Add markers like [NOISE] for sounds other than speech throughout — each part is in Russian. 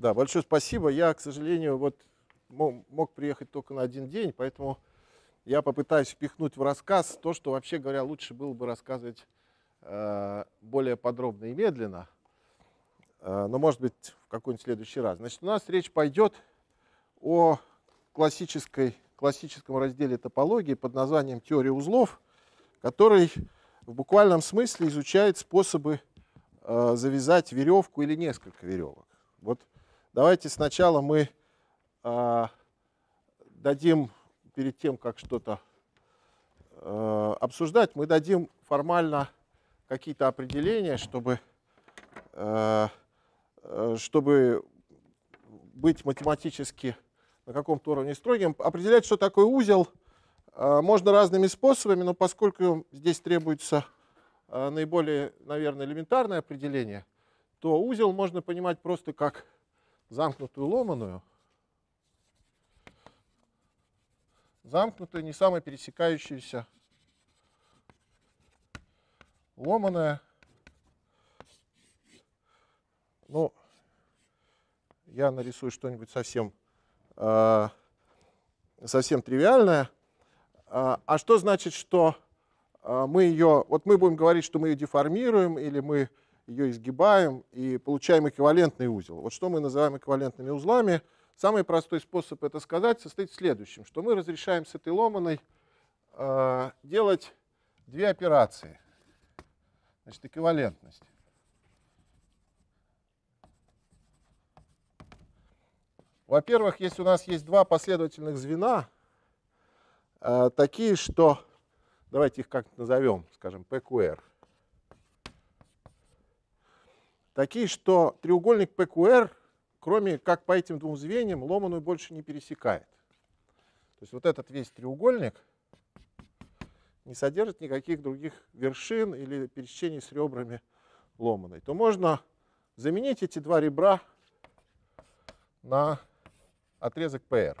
Да, большое спасибо. Я, к сожалению, вот мог приехать только на один день, поэтому я попытаюсь впихнуть в рассказ то, что, вообще говоря, лучше было бы рассказывать э, более подробно и медленно, э, но, может быть, в какой-нибудь следующий раз. Значит, у нас речь пойдет о классической, классическом разделе топологии под названием «Теория узлов», который в буквальном смысле изучает способы э, завязать веревку или несколько веревок. Вот Давайте сначала мы э, дадим, перед тем, как что-то э, обсуждать, мы дадим формально какие-то определения, чтобы, э, э, чтобы быть математически на каком-то уровне строгим. Определять, что такое узел, э, можно разными способами, но поскольку здесь требуется э, наиболее, наверное, элементарное определение, то узел можно понимать просто как замкнутую ломаную, замкнутую не самая пересекающаяся, ломаная. Ну, я нарисую что-нибудь совсем, э, совсем тривиальное. А, а что значит, что а, мы ее, вот мы будем говорить, что мы ее деформируем, или мы ее изгибаем и получаем эквивалентный узел. Вот что мы называем эквивалентными узлами. Самый простой способ это сказать состоит в следующем, что мы разрешаем с этой ломаной э, делать две операции. Значит, эквивалентность. Во-первых, если у нас есть два последовательных звена, э, такие, что, давайте их как-то назовем, скажем, PQR, такие, что треугольник PQR, кроме как по этим двум звеньям, ломаную больше не пересекает. То есть вот этот весь треугольник не содержит никаких других вершин или пересечений с ребрами ломаной, то можно заменить эти два ребра на отрезок PR.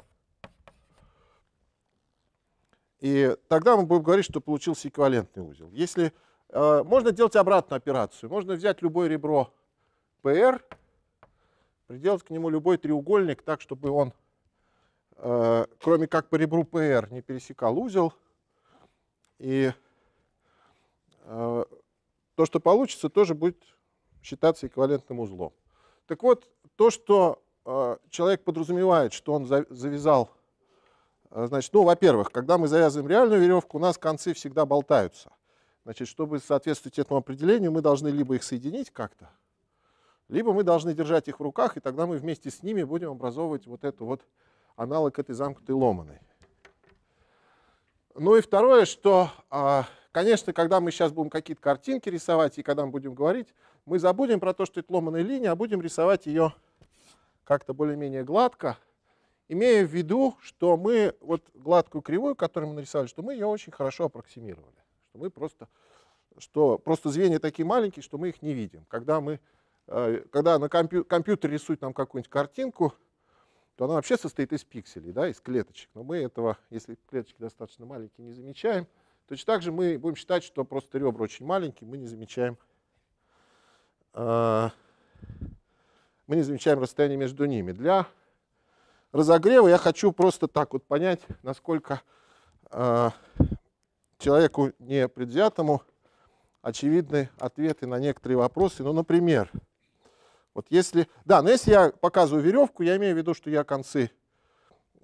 И тогда мы будем говорить, что получился эквивалентный узел. Если э, Можно делать обратную операцию. Можно взять любое ребро PR, приделать к нему любой треугольник так, чтобы он, э, кроме как по ребру PR, не пересекал узел. И э, то, что получится, тоже будет считаться эквивалентным узлом. Так вот, то, что э, человек подразумевает, что он завязал, э, значит, ну, во-первых, когда мы завязываем реальную веревку, у нас концы всегда болтаются. Значит, чтобы соответствовать этому определению, мы должны либо их соединить как-то, либо мы должны держать их в руках, и тогда мы вместе с ними будем образовывать вот эту вот аналог этой замкнутой ломаной. Ну и второе, что, а, конечно, когда мы сейчас будем какие-то картинки рисовать, и когда мы будем говорить, мы забудем про то, что это ломаная линия, а будем рисовать ее как-то более-менее гладко, имея в виду, что мы вот гладкую кривую, которую мы нарисовали, что мы ее очень хорошо аппроксимировали, что мы просто, что просто звенья такие маленькие, что мы их не видим. Когда мы Э, когда на компью компьютер рисует нам какую-нибудь картинку, то она вообще состоит из пикселей, да, из клеточек. Но мы этого, если клеточки достаточно маленькие, не замечаем. Точно так же мы будем считать, что просто ребра очень маленькие, мы не замечаем, э, мы не замечаем расстояние между ними. Для разогрева я хочу просто так вот понять, насколько э, человеку непредвзятому очевидны ответы на некоторые вопросы. Ну, например, вот если, да, но если я показываю веревку, я имею в виду, что я концы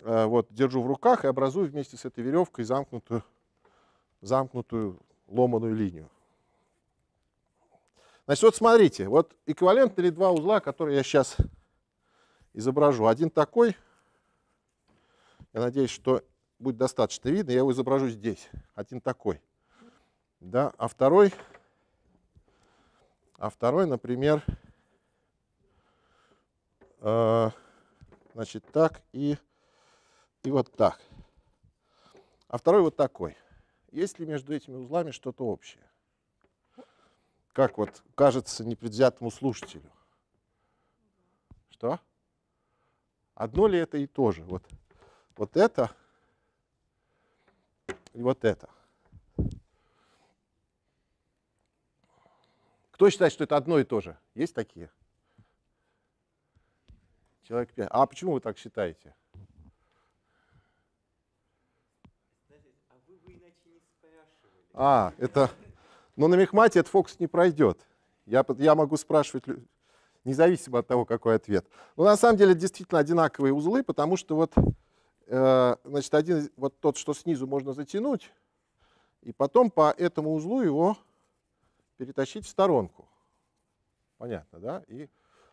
э, вот, держу в руках и образую вместе с этой веревкой замкнутую, замкнутую ломаную линию. Значит, вот смотрите, вот эквивалентны два узла, которые я сейчас изображу. Один такой, я надеюсь, что будет достаточно видно, я его изображу здесь. Один такой. Да? А второй, а второй, например, а, значит, так и, и вот так. А второй вот такой. Есть ли между этими узлами что-то общее? Как вот кажется непредвзятому слушателю? Что? Одно ли это и то же? Вот, вот это и вот это. Кто считает, что это одно и то же? Есть такие? Человек 5. А почему вы так считаете? А, это... Но ну, на мехмате этот фокус не пройдет. Я, я могу спрашивать независимо от того, какой ответ. Но ну, на самом деле действительно одинаковые узлы, потому что вот, э, значит, один, вот тот, что снизу можно затянуть, и потом по этому узлу его перетащить в сторонку. Понятно, да? И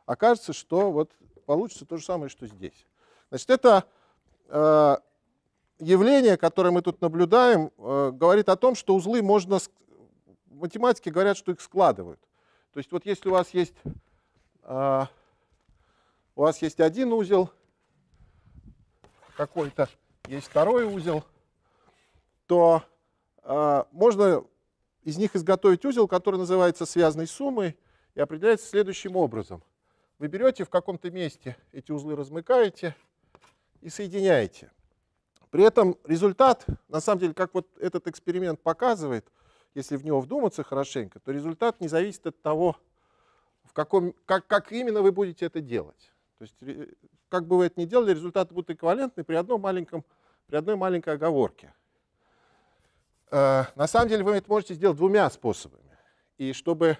окажется, что вот получится то же самое, что здесь. Значит, это э, явление, которое мы тут наблюдаем, э, говорит о том, что узлы можно... Математики говорят, что их складывают. То есть вот если у вас есть, э, у вас есть один узел, какой-то есть второй узел, то э, можно из них изготовить узел, который называется связанной суммой и определяется следующим образом – вы берете в каком-то месте эти узлы размыкаете и соединяете. При этом результат, на самом деле, как вот этот эксперимент показывает, если в него вдуматься хорошенько, то результат не зависит от того, в каком, как, как именно вы будете это делать. То есть, э, как бы вы это ни делали, результаты будут эквивалентны при, одном маленьком, при одной маленькой оговорке. Э, на самом деле вы это можете сделать двумя способами. И чтобы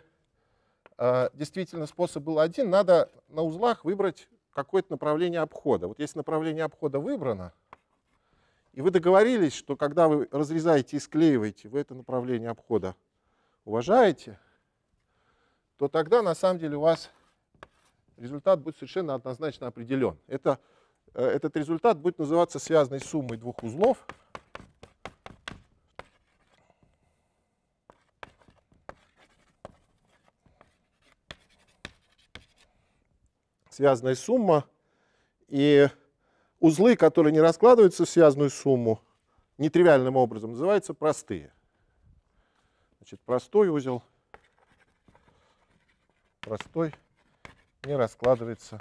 а, действительно способ был один, надо на узлах выбрать какое-то направление обхода. Вот если направление обхода выбрано, и вы договорились, что когда вы разрезаете и склеиваете, вы это направление обхода уважаете, то тогда на самом деле у вас результат будет совершенно однозначно определен. Это, э, этот результат будет называться связанной суммой двух узлов, связанная сумма, и узлы, которые не раскладываются в связанную сумму, нетривиальным образом, называются простые. Значит, простой узел, простой, не раскладывается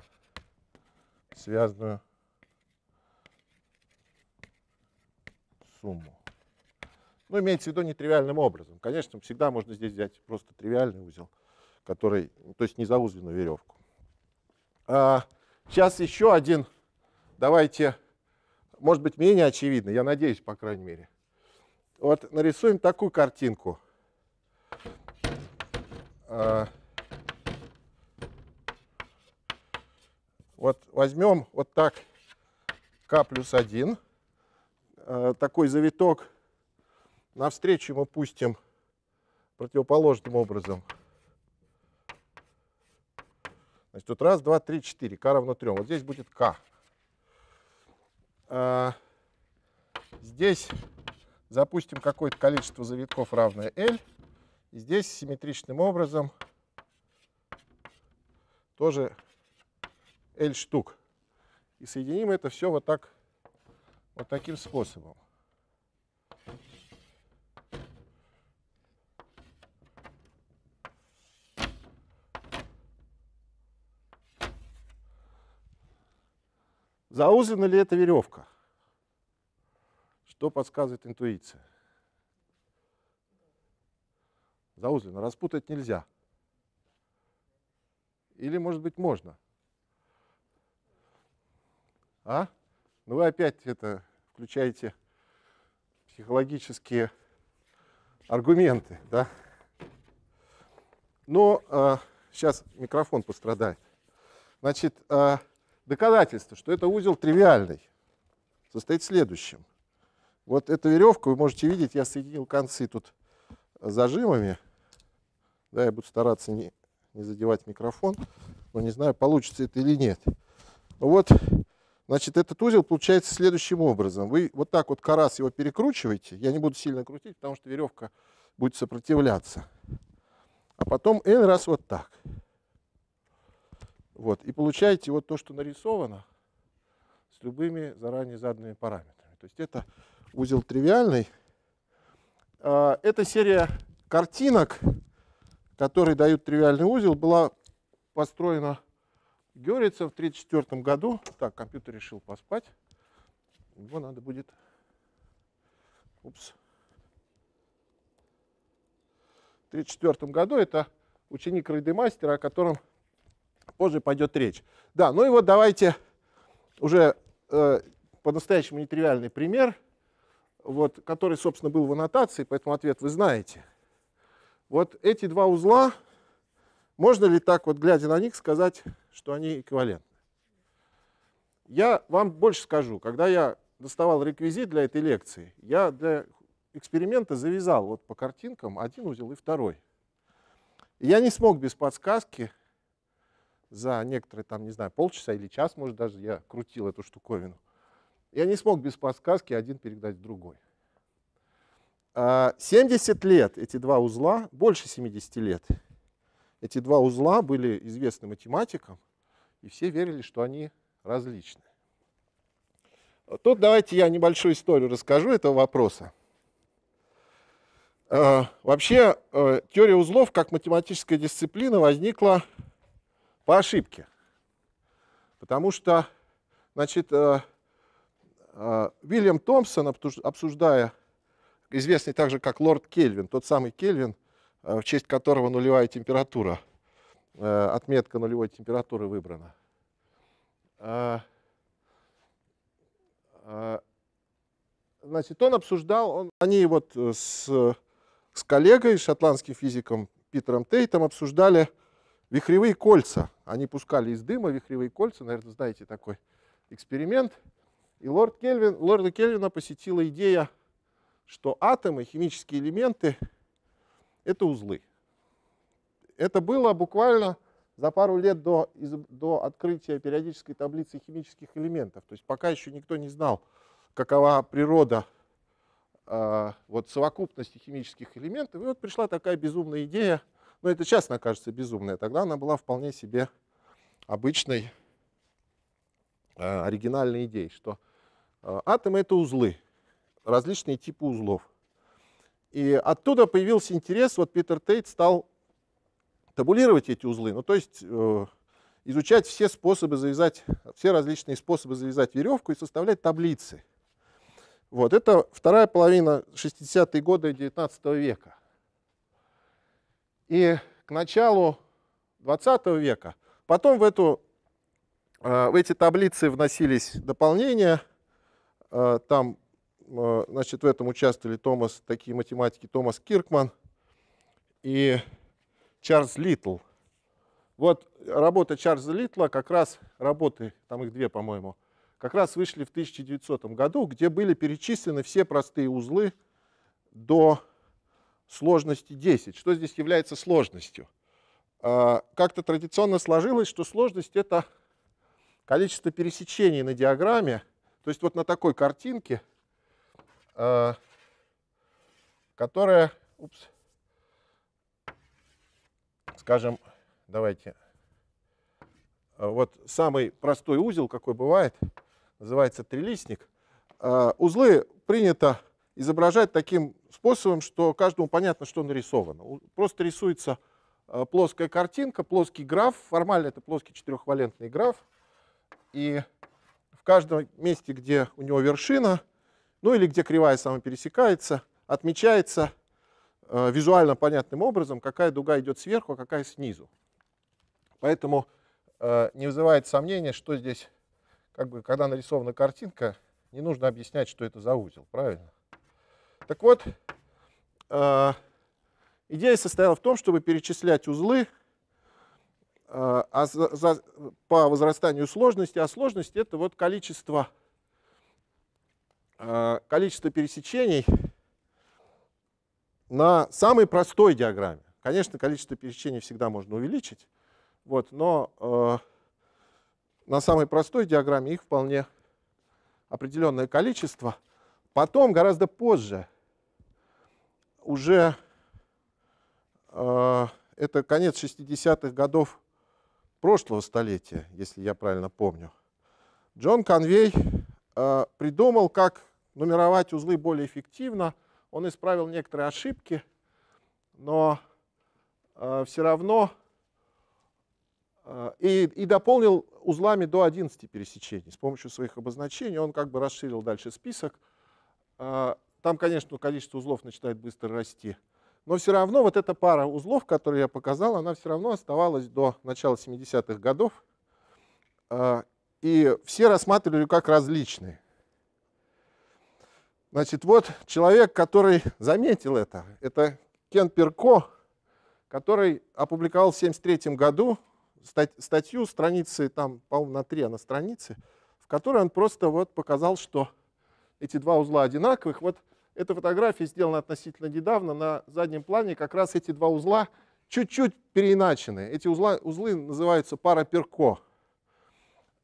в связанную сумму. Ну, имеется в виду нетривиальным образом. Конечно, всегда можно здесь взять просто тривиальный узел, который, то есть не заузленную веревку. Сейчас а, еще один, давайте, может быть, менее очевидный, я надеюсь, по крайней мере. Вот нарисуем такую картинку. А, вот возьмем вот так k плюс 1, а, такой завиток, навстречу мы пустим противоположным образом – Значит, тут раз, два, три, четыре. К равно трем. Вот здесь будет К. А, здесь запустим какое-то количество завитков, равное L. И здесь симметричным образом тоже L штук. И соединим это все вот так, вот таким способом. Заузена ли эта веревка? Что подсказывает интуиция? Заузлена. Распутать нельзя. Или, может быть, можно? А? Ну вы опять это включаете психологические аргументы, да? Но ну, э, а, сейчас микрофон пострадает. Значит, э, Доказательство, что это узел тривиальный, состоит в следующем. Вот эта веревка, вы можете видеть, я соединил концы тут зажимами. Да, я буду стараться не, не задевать микрофон, но не знаю, получится это или нет. Вот, значит, этот узел получается следующим образом. Вы вот так вот карас его перекручиваете. Я не буду сильно крутить, потому что веревка будет сопротивляться. А потом N раз вот так. Вот. И получаете вот то, что нарисовано с любыми заранее заданными параметрами. То есть это узел тривиальный. А, эта серия картинок, которые дают тривиальный узел, была построена Герицем в 1934 году. Так, компьютер решил поспать. Его надо будет... Упс. В 1934 году это ученик Рейдемастера, о котором Позже пойдет речь. Да, ну и вот давайте уже э, по-настоящему нетривиальный пример, вот, который, собственно, был в аннотации, поэтому ответ вы знаете. Вот эти два узла, можно ли так вот, глядя на них, сказать, что они эквивалентны? Я вам больше скажу. Когда я доставал реквизит для этой лекции, я для эксперимента завязал вот по картинкам один узел и второй. я не смог без подсказки за некоторые, там, не знаю, полчаса или час, может, даже я крутил эту штуковину. Я не смог без подсказки один передать в другой. 70 а, лет эти два узла, больше 70 лет, эти два узла были известны математикам, и все верили, что они различны. А тут давайте я небольшую историю расскажу этого вопроса. А, вообще, э, теория узлов как математическая дисциплина возникла по ошибке. Потому что, значит, Вильям э, э, Томпсон, обсуждая, известный также как лорд Кельвин, тот самый Кельвин, э, в честь которого нулевая температура, отметка нулевой температуры выбрана. Значит, он обсуждал, он, они вот с, с коллегой, шотландским физиком Питером Тейтом, обсуждали вихревые кольца. Они пускали из дыма вихревые кольца, наверное, знаете такой эксперимент. И лорд Кельвин, лорда Кельвина посетила идея, что атомы, химические элементы – это узлы. Это было буквально за пару лет до, до открытия периодической таблицы химических элементов. То есть пока еще никто не знал, какова природа э, вот, совокупности химических элементов. И вот пришла такая безумная идея – но ну, это сейчас она кажется безумной. Тогда она была вполне себе обычной э, оригинальной идеей, что э, атомы это узлы, различные типы узлов. И оттуда появился интерес, вот Питер Тейт стал табулировать эти узлы, ну то есть э, изучать все способы завязать, все различные способы завязать веревку и составлять таблицы. Вот это вторая половина 60-е годы 19 века и к началу 20 века. Потом в, эту, э, в эти таблицы вносились дополнения. Э, там э, значит, в этом участвовали Томас, такие математики Томас Киркман и Чарльз Литл. Вот работа Чарльза Литла, как раз работы, там их две, по-моему, как раз вышли в 1900 году, где были перечислены все простые узлы до сложности 10. Что здесь является сложностью? А, как-то традиционно сложилось, что сложность — это количество пересечений на диаграмме. То есть вот на такой картинке, а, которая, упс, скажем, давайте, а, вот самый простой узел, какой бывает, называется трилистник. Узлы принято изображать таким способом, что каждому понятно, что нарисовано. Просто рисуется э, плоская картинка, плоский граф, формально это плоский четырехвалентный граф, и в каждом месте, где у него вершина, ну или где кривая сама пересекается, отмечается э, визуально понятным образом, какая дуга идет сверху, а какая снизу. Поэтому э, не вызывает сомнения, что здесь, как бы, когда нарисована картинка, не нужно объяснять, что это за узел, правильно? Так вот, а, идея состояла в том, чтобы перечислять узлы а, а по возрастанию сложности, а сложность это вот количество, количество пересечений на самой простой диаграмме. Конечно, количество пересечений всегда можно увеличить, вот, но на самой простой диаграмме их вполне определенное количество. Потом, гораздо позже, уже э, это конец 60-х годов прошлого столетия, если я правильно помню, Джон Конвей э, придумал, как нумеровать узлы более эффективно. Он исправил некоторые ошибки, но э, все равно и, и дополнил узлами до 11 пересечений. С помощью своих обозначений он как бы расширил дальше список. Там, конечно, количество узлов начинает быстро расти. Но все равно вот эта пара узлов, которую я показал, она все равно оставалась до начала 70-х годов. А, и все рассматривали как различные. Значит, вот человек, который заметил это, это Кен Перко, который опубликовал в 73 году статью страницы, там, по-моему, на три она страницы, в которой он просто вот показал, что эти два узла одинаковых. Вот эта фотография сделана относительно недавно. На заднем плане как раз эти два узла чуть-чуть переиначены. Эти узла, узлы называются параперко.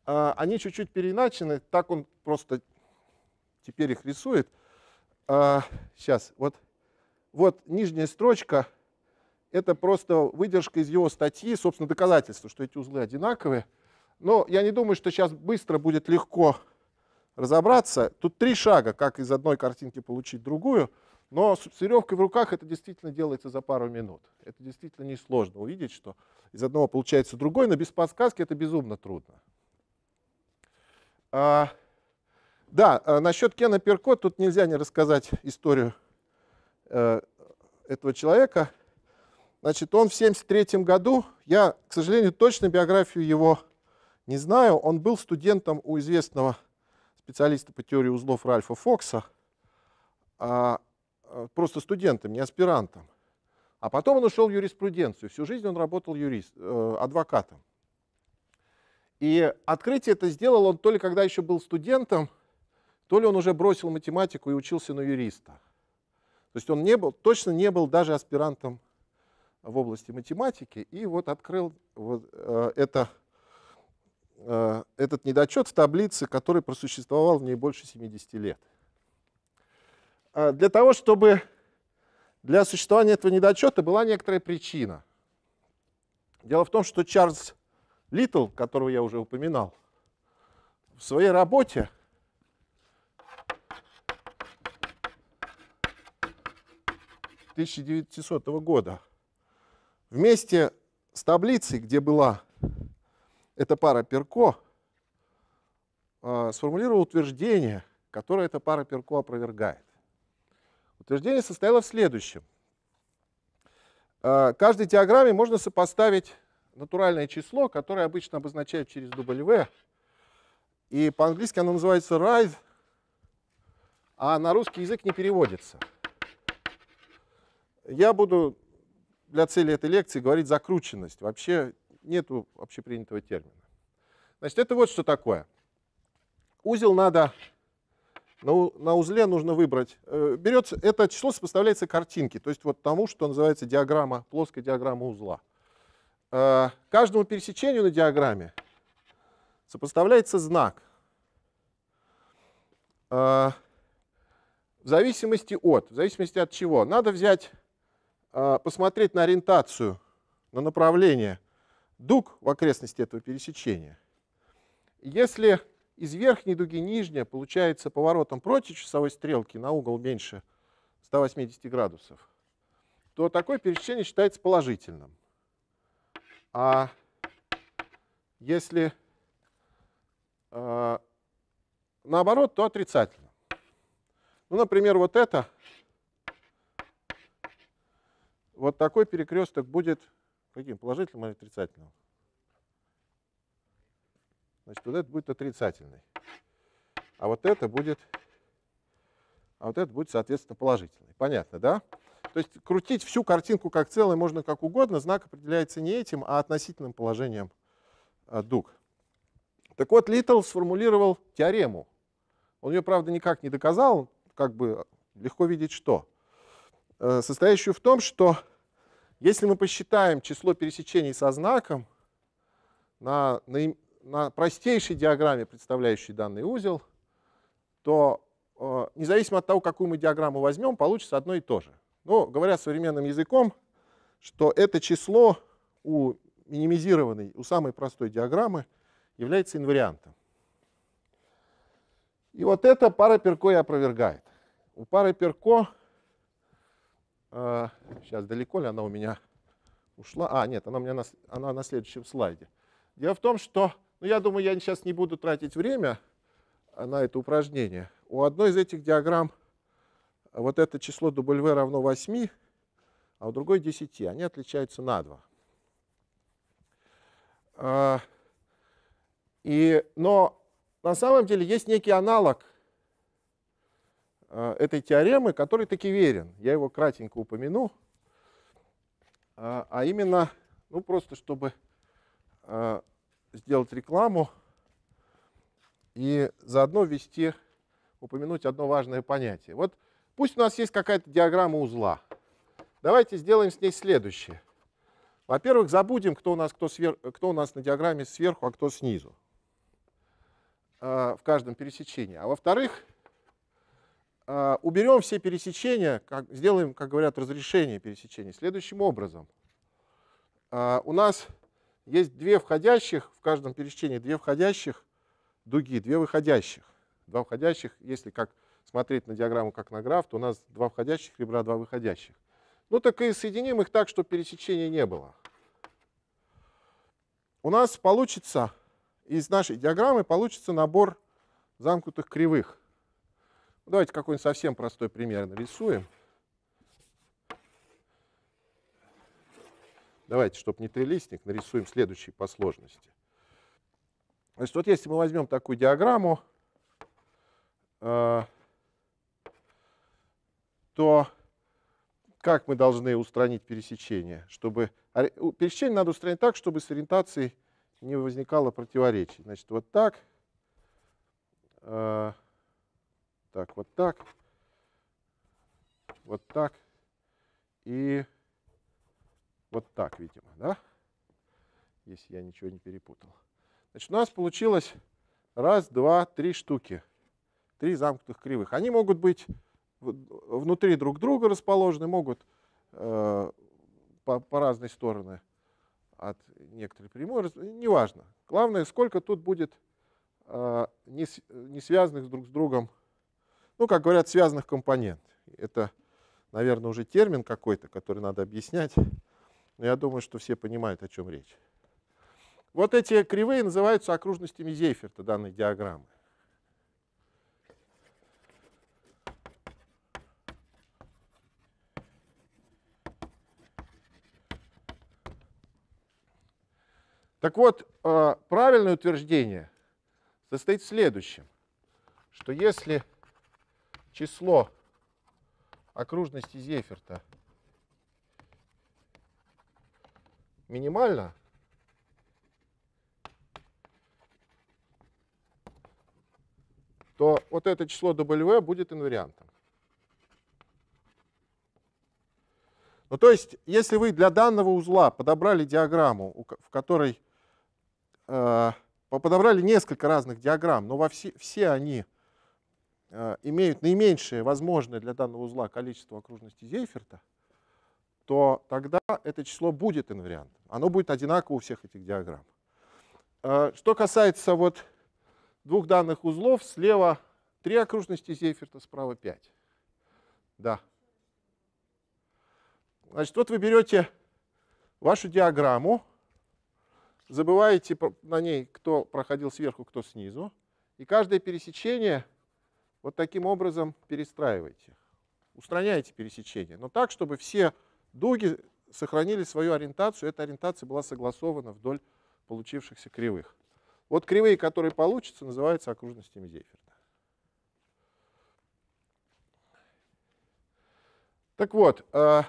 А, они чуть-чуть переиначены, так он просто теперь их рисует. Сейчас, а, вот, вот нижняя строчка, это просто выдержка из его статьи, собственно, доказательство, что эти узлы одинаковые. Но я не думаю, что сейчас быстро будет легко разобраться. Тут три шага, как из одной картинки получить другую. Но с веревкой в руках это действительно делается за пару минут. Это действительно несложно увидеть, что из одного получается другой, но без подсказки это безумно трудно. А, да, а насчет Кена Перко тут нельзя не рассказать историю э, этого человека. Значит, он в 1973 году, я, к сожалению, точно биографию его не знаю, он был студентом у известного специалиста по теории узлов Ральфа Фокса, а, а просто студентом, не аспирантом. А потом он ушел в юриспруденцию. Всю жизнь он работал юрист, э, адвокатом. И открытие это сделал он то ли когда еще был студентом, то ли он уже бросил математику и учился на юриста. То есть он не был, точно не был даже аспирантом в области математики, и вот открыл вот э, это Э, этот недочет в таблице, который просуществовал в ней больше 70 лет. А для того, чтобы для существования этого недочета была некоторая причина. Дело в том, что Чарльз Литтл, которого я уже упоминал, в своей работе ...1900 года вместе с таблицей, где была эта пара Перко а, сформулировала утверждение, которое эта пара Перко опровергает. Утверждение состояло в следующем. А, каждой диаграмме можно сопоставить натуральное число, которое обычно обозначают через W, и по-английски оно называется rise, а на русский язык не переводится. Я буду для цели этой лекции говорить закрученность. Вообще нету общепринятого термина. Значит, это вот что такое. Узел надо, на, на узле нужно выбрать, э, берется, это число сопоставляется картинке, то есть вот тому, что называется диаграмма, плоская диаграмма узла. Э, каждому пересечению на диаграмме сопоставляется знак. Э, в зависимости от, в зависимости от чего. Надо взять, э, посмотреть на ориентацию, на направление дуг в окрестности этого пересечения. Если из верхней дуги нижняя получается поворотом против часовой стрелки на угол меньше 180 градусов, то такое пересечение считается положительным. А если э, наоборот, то отрицательным. Ну, например, вот это, вот такой перекресток будет Каким? Положительным или отрицательным? Значит, вот это будет отрицательный. А вот это будет, а вот это будет, соответственно, положительный. Понятно, да? То есть крутить всю картинку как целое можно как угодно. Знак определяется не этим, а относительным положением а, дуг. Так вот, Литтл сформулировал теорему. Он ее, правда, никак не доказал, как бы легко видеть что. Э, состоящую в том, что если мы посчитаем число пересечений со знаком на, на, на простейшей диаграмме, представляющей данный узел, то э, независимо от того, какую мы диаграмму возьмем, получится одно и то же. Ну, говоря современным языком, что это число у минимизированной, у самой простой диаграммы является инвариантом. И вот эта пара Перко и опровергает. У пары Перко сейчас а, далеко ли она у меня ушла? А, нет, она у меня на, она на следующем слайде. Дело в том, что, ну я думаю, я сейчас не буду тратить время а, на это упражнение. У одной из этих диаграмм а, вот это число W равно 8, а у другой 10. Они отличаются на 2. И, но на самом деле есть некий аналог – Э, этой теоремы, который таки верен. Я его кратенько упомяну, а, а именно, ну просто чтобы э, сделать рекламу и заодно ввести, упомянуть одно важное понятие. Вот пусть у нас есть какая-то диаграмма узла. Давайте сделаем с ней следующее. Во-первых, забудем, кто у, нас, кто, свер... кто у нас на диаграмме сверху, а кто снизу э, в каждом пересечении. А во-вторых, а, уберем все пересечения, как, сделаем, как говорят, разрешение пересечений следующим образом. А, у нас есть две входящих, в каждом пересечении две входящих дуги, две выходящих. Два входящих, если как смотреть на диаграмму как на граф, то у нас два входящих ребра, два выходящих. Ну так и соединим их так, чтобы пересечения не было. У нас получится, из нашей диаграммы получится набор замкнутых кривых. Ну, давайте какой-нибудь совсем простой пример нарисуем. Давайте, чтобы не трилистник, нарисуем следующий по сложности. То есть вот если мы возьмем такую диаграмму, э, то как мы должны устранить пересечение? Чтобы, пересечение надо устранить так, чтобы с ориентацией не возникало противоречий. Значит, вот так. Э, так, вот так, вот так и вот так, видимо, да? Если я ничего не перепутал. Значит, у нас получилось раз, два, три штуки. Три замкнутых кривых. Они могут быть внутри друг друга расположены, могут э, по, по разные стороны от некоторой прямой, неважно. Главное, сколько тут будет э, не, не связанных друг с другом ну, как говорят, связанных компонент. Это, наверное, уже термин какой-то, который надо объяснять, но я думаю, что все понимают, о чем речь. Вот эти кривые называются окружностями Зейферта данной диаграммы. Так вот, э, правильное утверждение состоит в следующем, что если число окружности Зефирта минимально, то вот это число W будет инвариантом. Ну, то есть, если вы для данного узла подобрали диаграмму, в которой э, подобрали несколько разных диаграмм, но во все, все они Э, имеют наименьшее возможное для данного узла количество окружностей Зейферта, то тогда это число будет инвариантом. Оно будет одинаково у всех этих диаграмм. Э, что касается вот двух данных узлов, слева три окружности Зейферта, справа 5. Да. Значит, вот вы берете вашу диаграмму, забываете на ней, кто проходил сверху, кто снизу, и каждое пересечение — вот таким образом перестраивайте. Устраняйте пересечение, но так, чтобы все дуги сохранили свою ориентацию, эта ориентация была согласована вдоль получившихся кривых. Вот кривые, которые получатся, называются окружностями Зейферта. Так вот, э,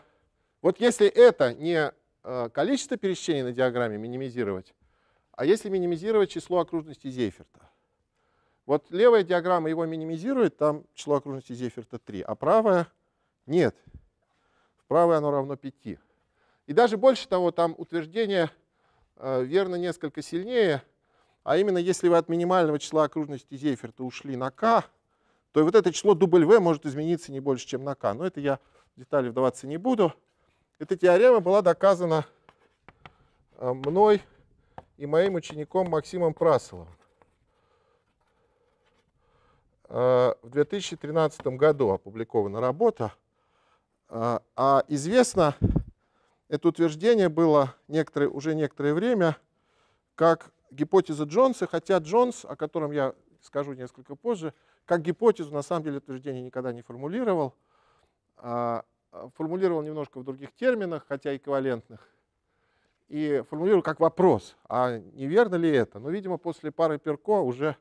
вот если это не э, количество пересечений на диаграмме минимизировать, а если минимизировать число окружностей Зейферта, вот левая диаграмма его минимизирует, там число окружности Зефирта 3, а правая нет. В правой оно равно 5. И даже больше того, там утверждение э, верно несколько сильнее, а именно если вы от минимального числа окружности Зефирта ушли на k, то вот это число W может измениться не больше, чем на k. Но это я в детали вдаваться не буду. Эта теорема была доказана э, мной и моим учеником Максимом Прасоловым. Э, в 2013 году опубликована работа, э, а известно, это утверждение было некоторое, уже некоторое время, как гипотеза Джонса, хотя Джонс, о котором я скажу несколько позже, как гипотезу на самом деле утверждение никогда не формулировал, э, формулировал немножко в других терминах, хотя эквивалентных, и формулировал как вопрос, а неверно ли это? Но, видимо, после пары Перко уже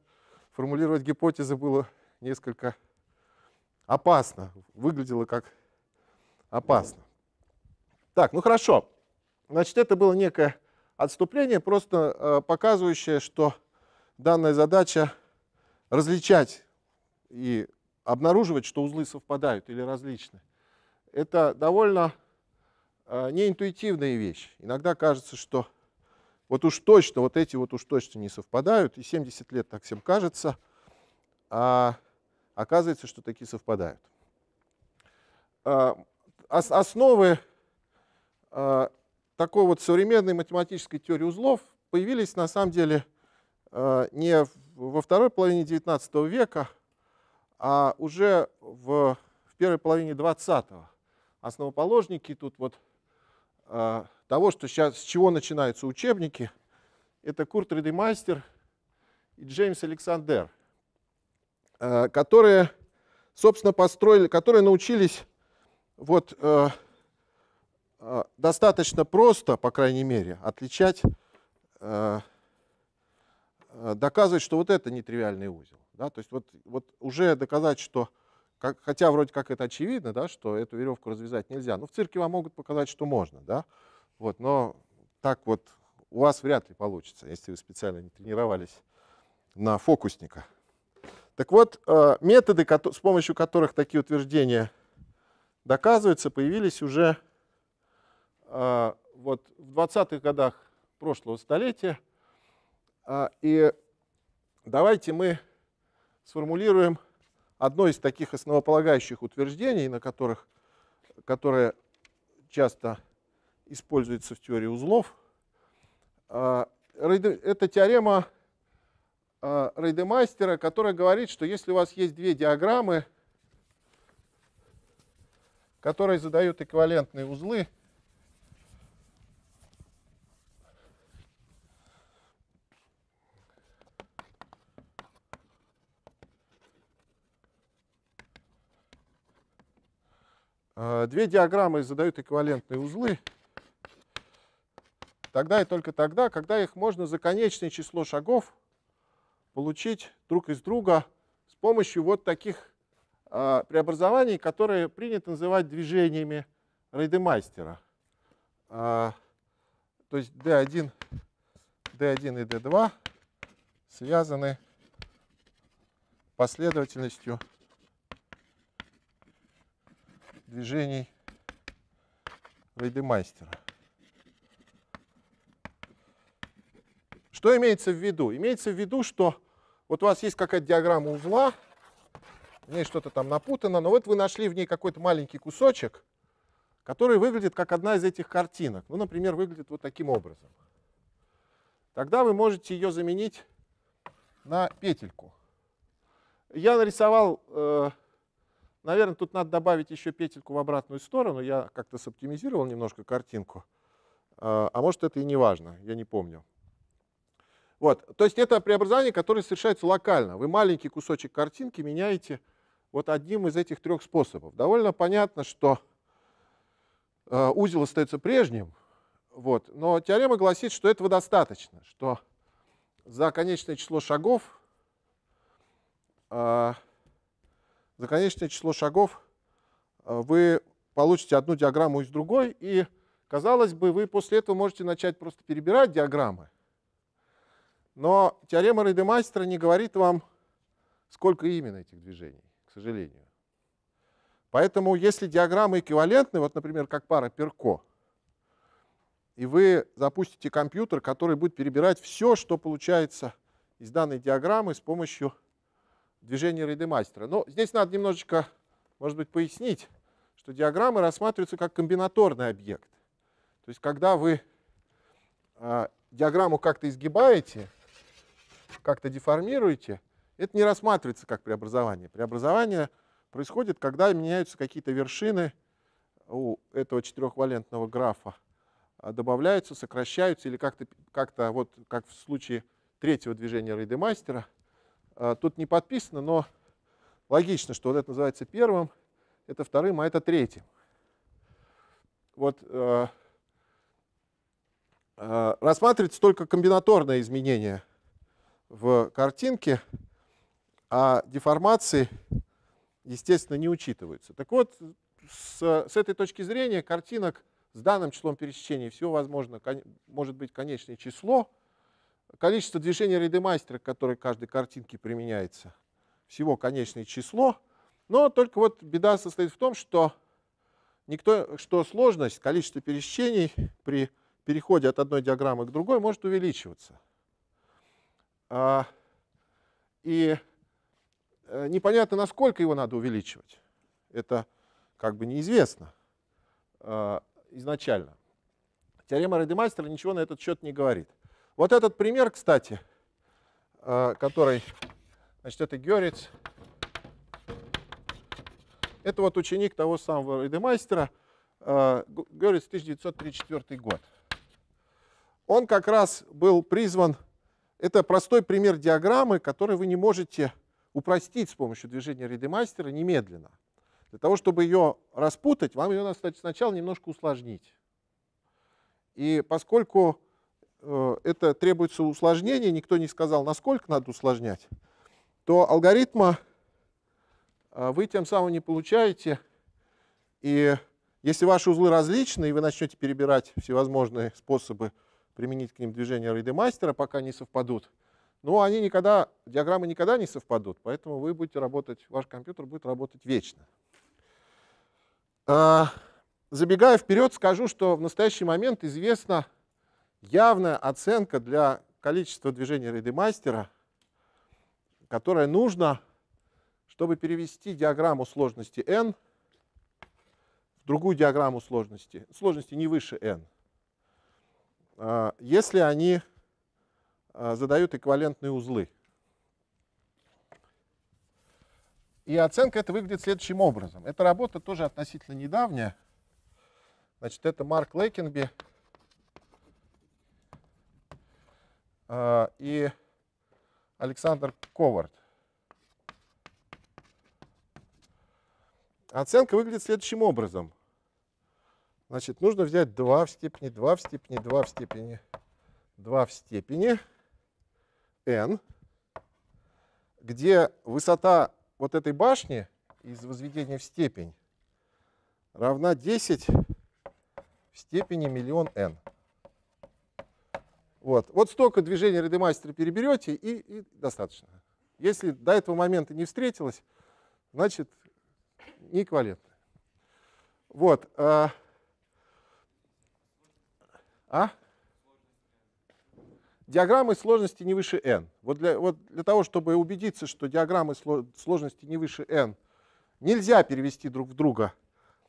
формулировать гипотезы было несколько опасно, выглядело как опасно. Так, ну хорошо. Значит, это было некое отступление, просто э, показывающее, что данная задача различать и обнаруживать, что узлы совпадают или различны. Это довольно э, неинтуитивная вещь. Иногда кажется, что вот уж точно, вот эти вот уж точно не совпадают, и 70 лет так всем кажется, а Оказывается, что такие совпадают. А, основы а, такой вот современной математической теории узлов появились на самом деле а, не во второй половине XIX века, а уже в, в первой половине 20-го. Основоположники тут вот того, что сейчас, с чего начинаются учебники, это Курт Редемайстер и Джеймс Александер – Э, которые, собственно, построили, которые научились вот э, э, достаточно просто, по крайней мере, отличать, доказывать, что вот это нетривиальный узел. Да? То есть вот, вот уже доказать, что, как, хотя вроде как это очевидно, да, что эту веревку развязать нельзя, но в цирке вам могут показать, что можно. Да? Вот, но так вот у вас вряд ли получится, если вы специально не тренировались на фокусника. Так вот, э, методы, с помощью которых такие утверждения доказываются, появились уже э, вот в 20-х годах прошлого столетия. Э, и давайте мы сформулируем одно из таких основополагающих утверждений, на которых, которое часто используется в теории узлов. Это теорема Э, рейдемастера, который говорит, что если у вас есть две диаграммы, которые задают эквивалентные узлы, э, две диаграммы задают эквивалентные узлы, тогда и только тогда, когда их можно за конечное число шагов получить друг из друга с помощью вот таких э, преобразований, которые принято называть движениями Рейдемайстера. Э, а, то есть D1, D1 и D2 связаны последовательностью движений Рейдемайстера. Что имеется в виду? Имеется в виду, что вот у вас есть какая-то диаграмма узла, в ней что-то там напутано, но вот вы нашли в ней какой-то маленький кусочек, который выглядит как одна из этих картинок. Ну, например, выглядит вот таким образом. Тогда вы можете ее заменить на петельку. Я нарисовал, э, наверное, тут надо добавить еще петельку в обратную сторону. Я как-то соптимизировал немножко картинку. Э, а может, это и не важно, я не помню. Вот. То есть это преобразование, которое совершается локально. Вы маленький кусочек картинки меняете вот одним из этих трех способов. Довольно понятно, что э, узел остается прежним, вот, но теорема гласит, что этого достаточно, что за конечное число шагов э, за конечное число шагов э, вы получите одну диаграмму из другой, и, казалось бы, вы после этого можете начать просто перебирать диаграммы, но теорема Рейдемастера не говорит вам, сколько именно этих движений, к сожалению. Поэтому если диаграммы эквивалентны, вот, например, как пара Перко, и вы запустите компьютер, который будет перебирать все, что получается из данной диаграммы с помощью движения Рейдемастера. Но здесь надо немножечко, может быть, пояснить, что диаграммы рассматриваются как комбинаторный объект. То есть когда вы а, диаграмму как-то изгибаете, как-то деформируете, это не рассматривается как преобразование. Преобразование происходит, когда меняются какие-то вершины у этого четырехвалентного графа, а добавляются, сокращаются или как-то как вот как в случае третьего движения Рейдемастера. А, тут не подписано, но логично, что вот это называется первым, это вторым, а это третьим. Вот э, э, рассматривается только комбинаторное изменение в картинке, а деформации, естественно, не учитываются. Так вот, с, с этой точки зрения картинок с данным числом пересечений всего возможно, может быть конечное число. Количество движений редемастера, которое каждой картинке применяется, всего конечное число. Но только вот беда состоит в том, что, никто, что сложность, количество пересечений при переходе от одной диаграммы к другой может увеличиваться. А, и э, непонятно, насколько его надо увеличивать. Это как бы неизвестно а, изначально. Теорема Редемастера ничего на этот счет не говорит. Вот этот пример, кстати, а, который, значит, это Герец. Это вот ученик того самого Редемастера, Герец 1934 год. Он как раз был призван это простой пример диаграммы, который вы не можете упростить с помощью движения редемастера немедленно. Для того, чтобы ее распутать, вам ее надо кстати, сначала немножко усложнить. И поскольку э, это требуется усложнение, никто не сказал, насколько надо усложнять, то алгоритма э, вы тем самым не получаете. И если ваши узлы различны, и вы начнете перебирать всевозможные способы применить к ним движение рейдемастера, пока не совпадут. Но ну, а они никогда, диаграммы никогда не совпадут, поэтому вы будете работать, ваш компьютер будет работать вечно. А, забегая вперед, скажу, что в настоящий момент известна явная оценка для количества движений рейдемастера, которое нужно, чтобы перевести диаграмму сложности n в другую диаграмму сложности, сложности не выше n. А, если они а, задают эквивалентные узлы. И оценка это выглядит следующим образом. Эта работа тоже относительно недавняя. Значит, это Марк Лейкенби. А, и Александр Ковард. Оценка выглядит следующим образом. Значит, нужно взять 2 в степени, 2 в степени, 2 в степени, 2 в степени n, где высота вот этой башни из возведения в степень равна 10 в степени миллион n. Вот, вот столько движений редемастера переберете, и, и достаточно. Если до этого момента не встретилось, значит, не эквивалентно. Вот. А а? Диаграммы сложности не выше n. Вот для, вот для того, чтобы убедиться, что диаграммы сложности не выше n нельзя перевести друг в друга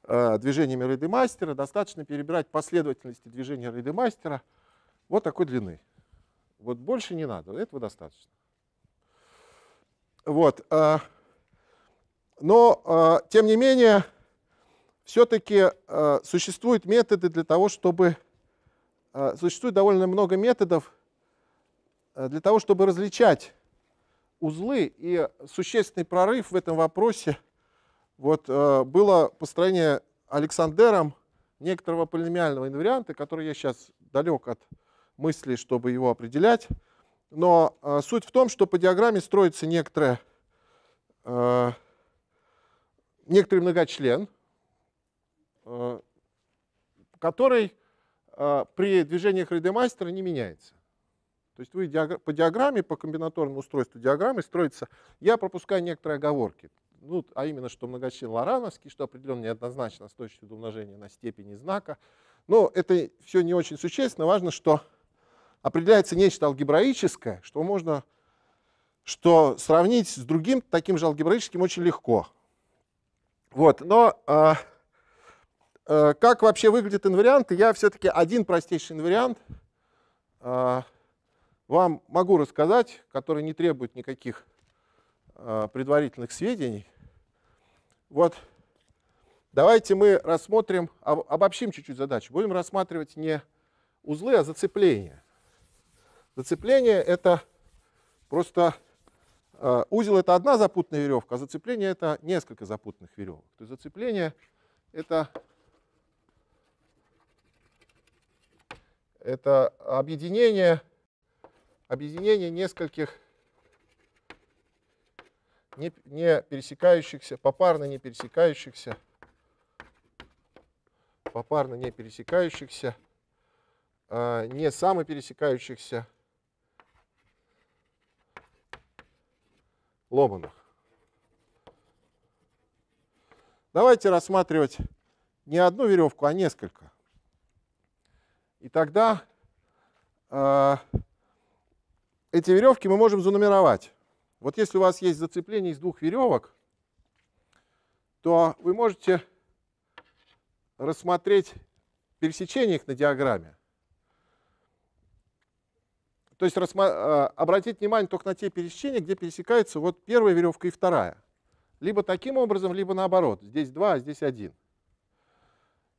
э, движениями рейдемастера, достаточно перебирать последовательности движения рейдемастера вот такой длины. Вот больше не надо, этого достаточно. Вот. Э, но, э, тем не менее, все-таки э, существуют методы для того, чтобы а, существует довольно много методов э, для того, чтобы различать узлы, и существенный прорыв в этом вопросе вот, э, было построение Александером некоторого полиномиального инварианта, который я сейчас далек от мысли, чтобы его определять. Но э, суть в том, что по диаграмме строится некоторое, э, некоторый многочлен, э, который Э, при движениях Редемайстера не меняется. То есть вы по диаграмме, по комбинаторному устройству диаграммы строится, я пропускаю некоторые оговорки, ну, а именно, что многочлен лорановский, что определен неоднозначно с точностью до умножения на степени знака. Но это все не очень существенно, важно, что определяется нечто алгебраическое, что можно что сравнить с другим таким же алгебраическим очень легко. Вот, но э, Э, как вообще выглядят инварианты, я все-таки один простейший инвариант э, вам могу рассказать, который не требует никаких э, предварительных сведений. Вот давайте мы рассмотрим, обобщим чуть-чуть задачу. Будем рассматривать не узлы, а зацепления. Зацепление — это просто... Узел — это одна запутанная веревка, а зацепление — это несколько запутанных веревок. То есть зацепление — это Это объединение, объединение нескольких не, не пересекающихся, попарно не пересекающихся, попарно не пересекающихся, э, не самопересекающихся ломаных. Давайте рассматривать не одну веревку, а несколько. И тогда э, эти веревки мы можем занумеровать. Вот если у вас есть зацепление из двух веревок, то вы можете рассмотреть пересечение их на диаграмме. То есть э, обратить внимание только на те пересечения, где пересекаются вот первая веревка и вторая. Либо таким образом, либо наоборот. Здесь два, а здесь один.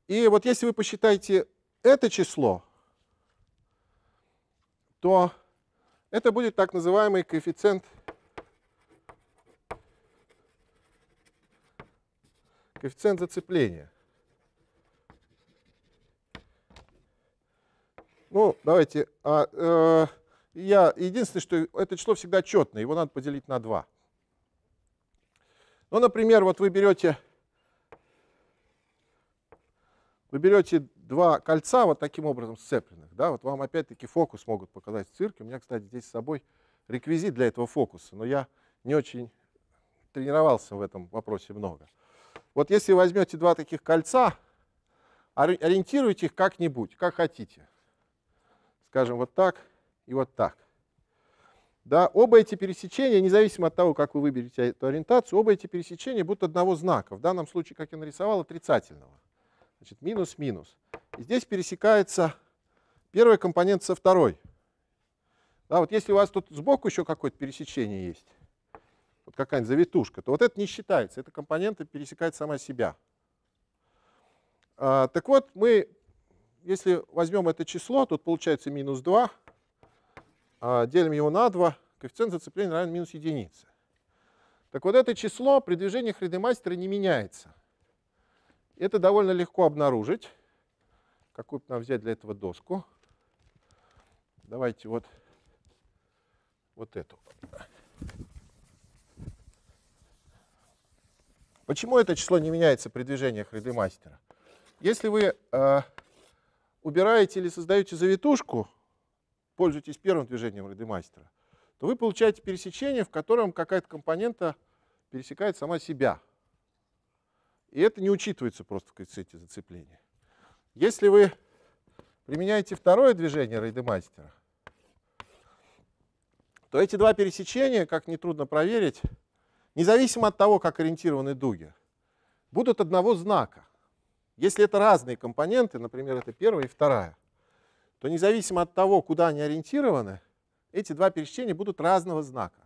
И вот если вы посчитаете это число, то это будет так называемый коэффициент, коэффициент зацепления. Ну, давайте, а, э, я, единственное, что это число всегда четное, его надо поделить на 2. Ну, например, вот вы берете, вы берете два кольца вот таким образом сцепленных. Да? Вот вам опять-таки фокус могут показать в цирке. У меня, кстати, здесь с собой реквизит для этого фокуса, но я не очень тренировался в этом вопросе много. Вот если возьмете два таких кольца, ориентируйте их как-нибудь, как хотите. Скажем, вот так и вот так. Да, оба эти пересечения, независимо от того, как вы выберете эту ориентацию, оба эти пересечения будут одного знака. В данном случае, как я нарисовал, отрицательного. Значит, минус-минус. Здесь пересекается первый компонент со второй. Да, вот если у вас тут сбоку еще какое-то пересечение есть, вот какая-нибудь завитушка, то вот это не считается. Эта компонента пересекает сама себя. А, так вот, мы, если возьмем это число, тут получается минус 2, а, делим его на 2, коэффициент зацепления равен минус единице. Так вот это число при движениях рядомастера не меняется. Это довольно легко обнаружить какую бы нам взять для этого доску. Давайте вот, вот эту. Почему это число не меняется при движениях релемастера? Если вы э, убираете или создаете завитушку, пользуетесь первым движением релемастера, то вы получаете пересечение, в котором какая-то компонента пересекает сама себя. И это не учитывается просто в коэффициенте зацепления. Если вы применяете второе движение рейдемастера, то эти два пересечения, как нетрудно проверить, независимо от того, как ориентированы дуги, будут одного знака. Если это разные компоненты, например, это первая и вторая, то независимо от того, куда они ориентированы, эти два пересечения будут разного знака.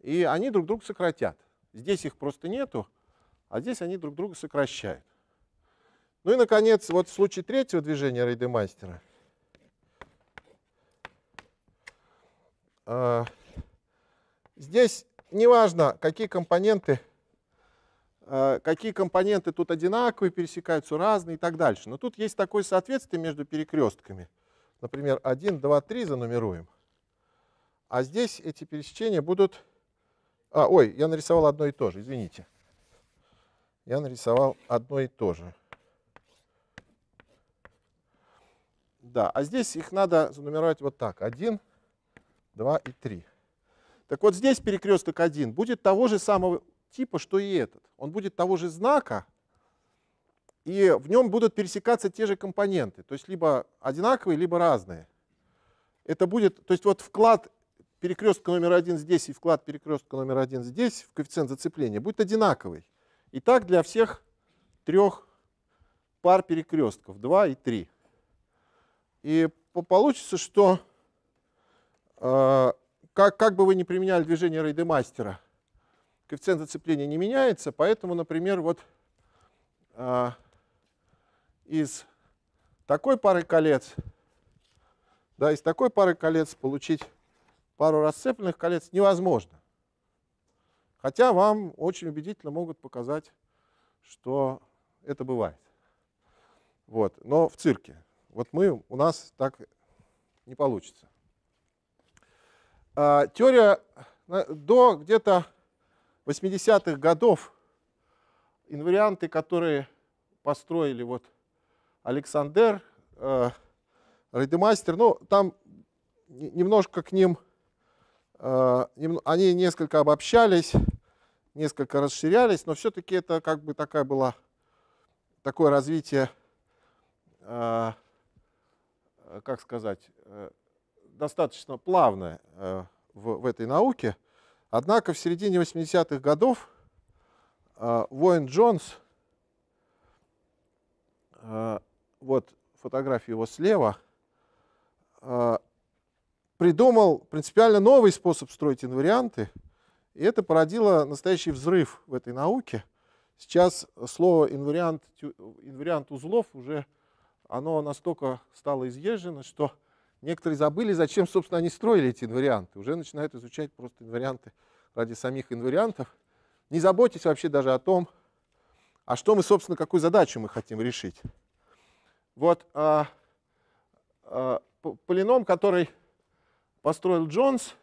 И они друг друга сократят. Здесь их просто нету, а здесь они друг друга сокращают. Ну и, наконец, вот в случае третьего движения рейдемастера э, а, здесь неважно, какие компоненты, э, какие компоненты тут одинаковые, пересекаются разные и так дальше. Но тут есть такое соответствие между перекрестками. Например, 1, 2, 3 занумеруем. А здесь эти пересечения будут... А, ой, я нарисовал одно и то же, извините. Я нарисовал одно и то же. Да, а здесь их надо занумеровать вот так. 1, 2 и 3. Так вот здесь перекресток 1 будет того же самого типа, что и этот. Он будет того же знака, и в нем будут пересекаться те же компоненты, то есть либо одинаковые, либо разные. Это будет, то есть вот вклад перекрестка номер один здесь и вклад перекрестка номер один здесь в коэффициент зацепления будет одинаковый. И так для всех трех пар перекрестков, 2 и 3. И получится, что э, как, как бы вы ни применяли движение рейдемастера, коэффициент зацепления не меняется, поэтому, например, вот э, из такой пары колец, да, из такой пары колец получить пару расцепленных колец невозможно. Хотя вам очень убедительно могут показать, что это бывает. Вот, но в цирке. Вот мы, у нас так не получится. А, теория до где-то 80-х годов, инварианты, которые построили вот Александр, э, Рейдемастер, ну, там немножко к ним, э, они несколько обобщались, несколько расширялись, но все-таки это как бы такая была, такое развитие э, Э, как сказать, э, достаточно плавная э, в, в этой науке. Однако в середине 80-х годов Воин Джонс, вот фотография его слева, придумал принципиально новый способ строить инварианты, и это породило настоящий взрыв в этой науке. Сейчас слово инвариант, инвариант узлов уже оно настолько стало изъезжено, что некоторые забыли, зачем, собственно, они строили эти инварианты. Уже начинают изучать просто инварианты ради самих инвариантов. Не заботьтесь вообще даже о том, а что мы, собственно, какую задачу мы хотим решить. Вот а, а, полином, который построил Джонс,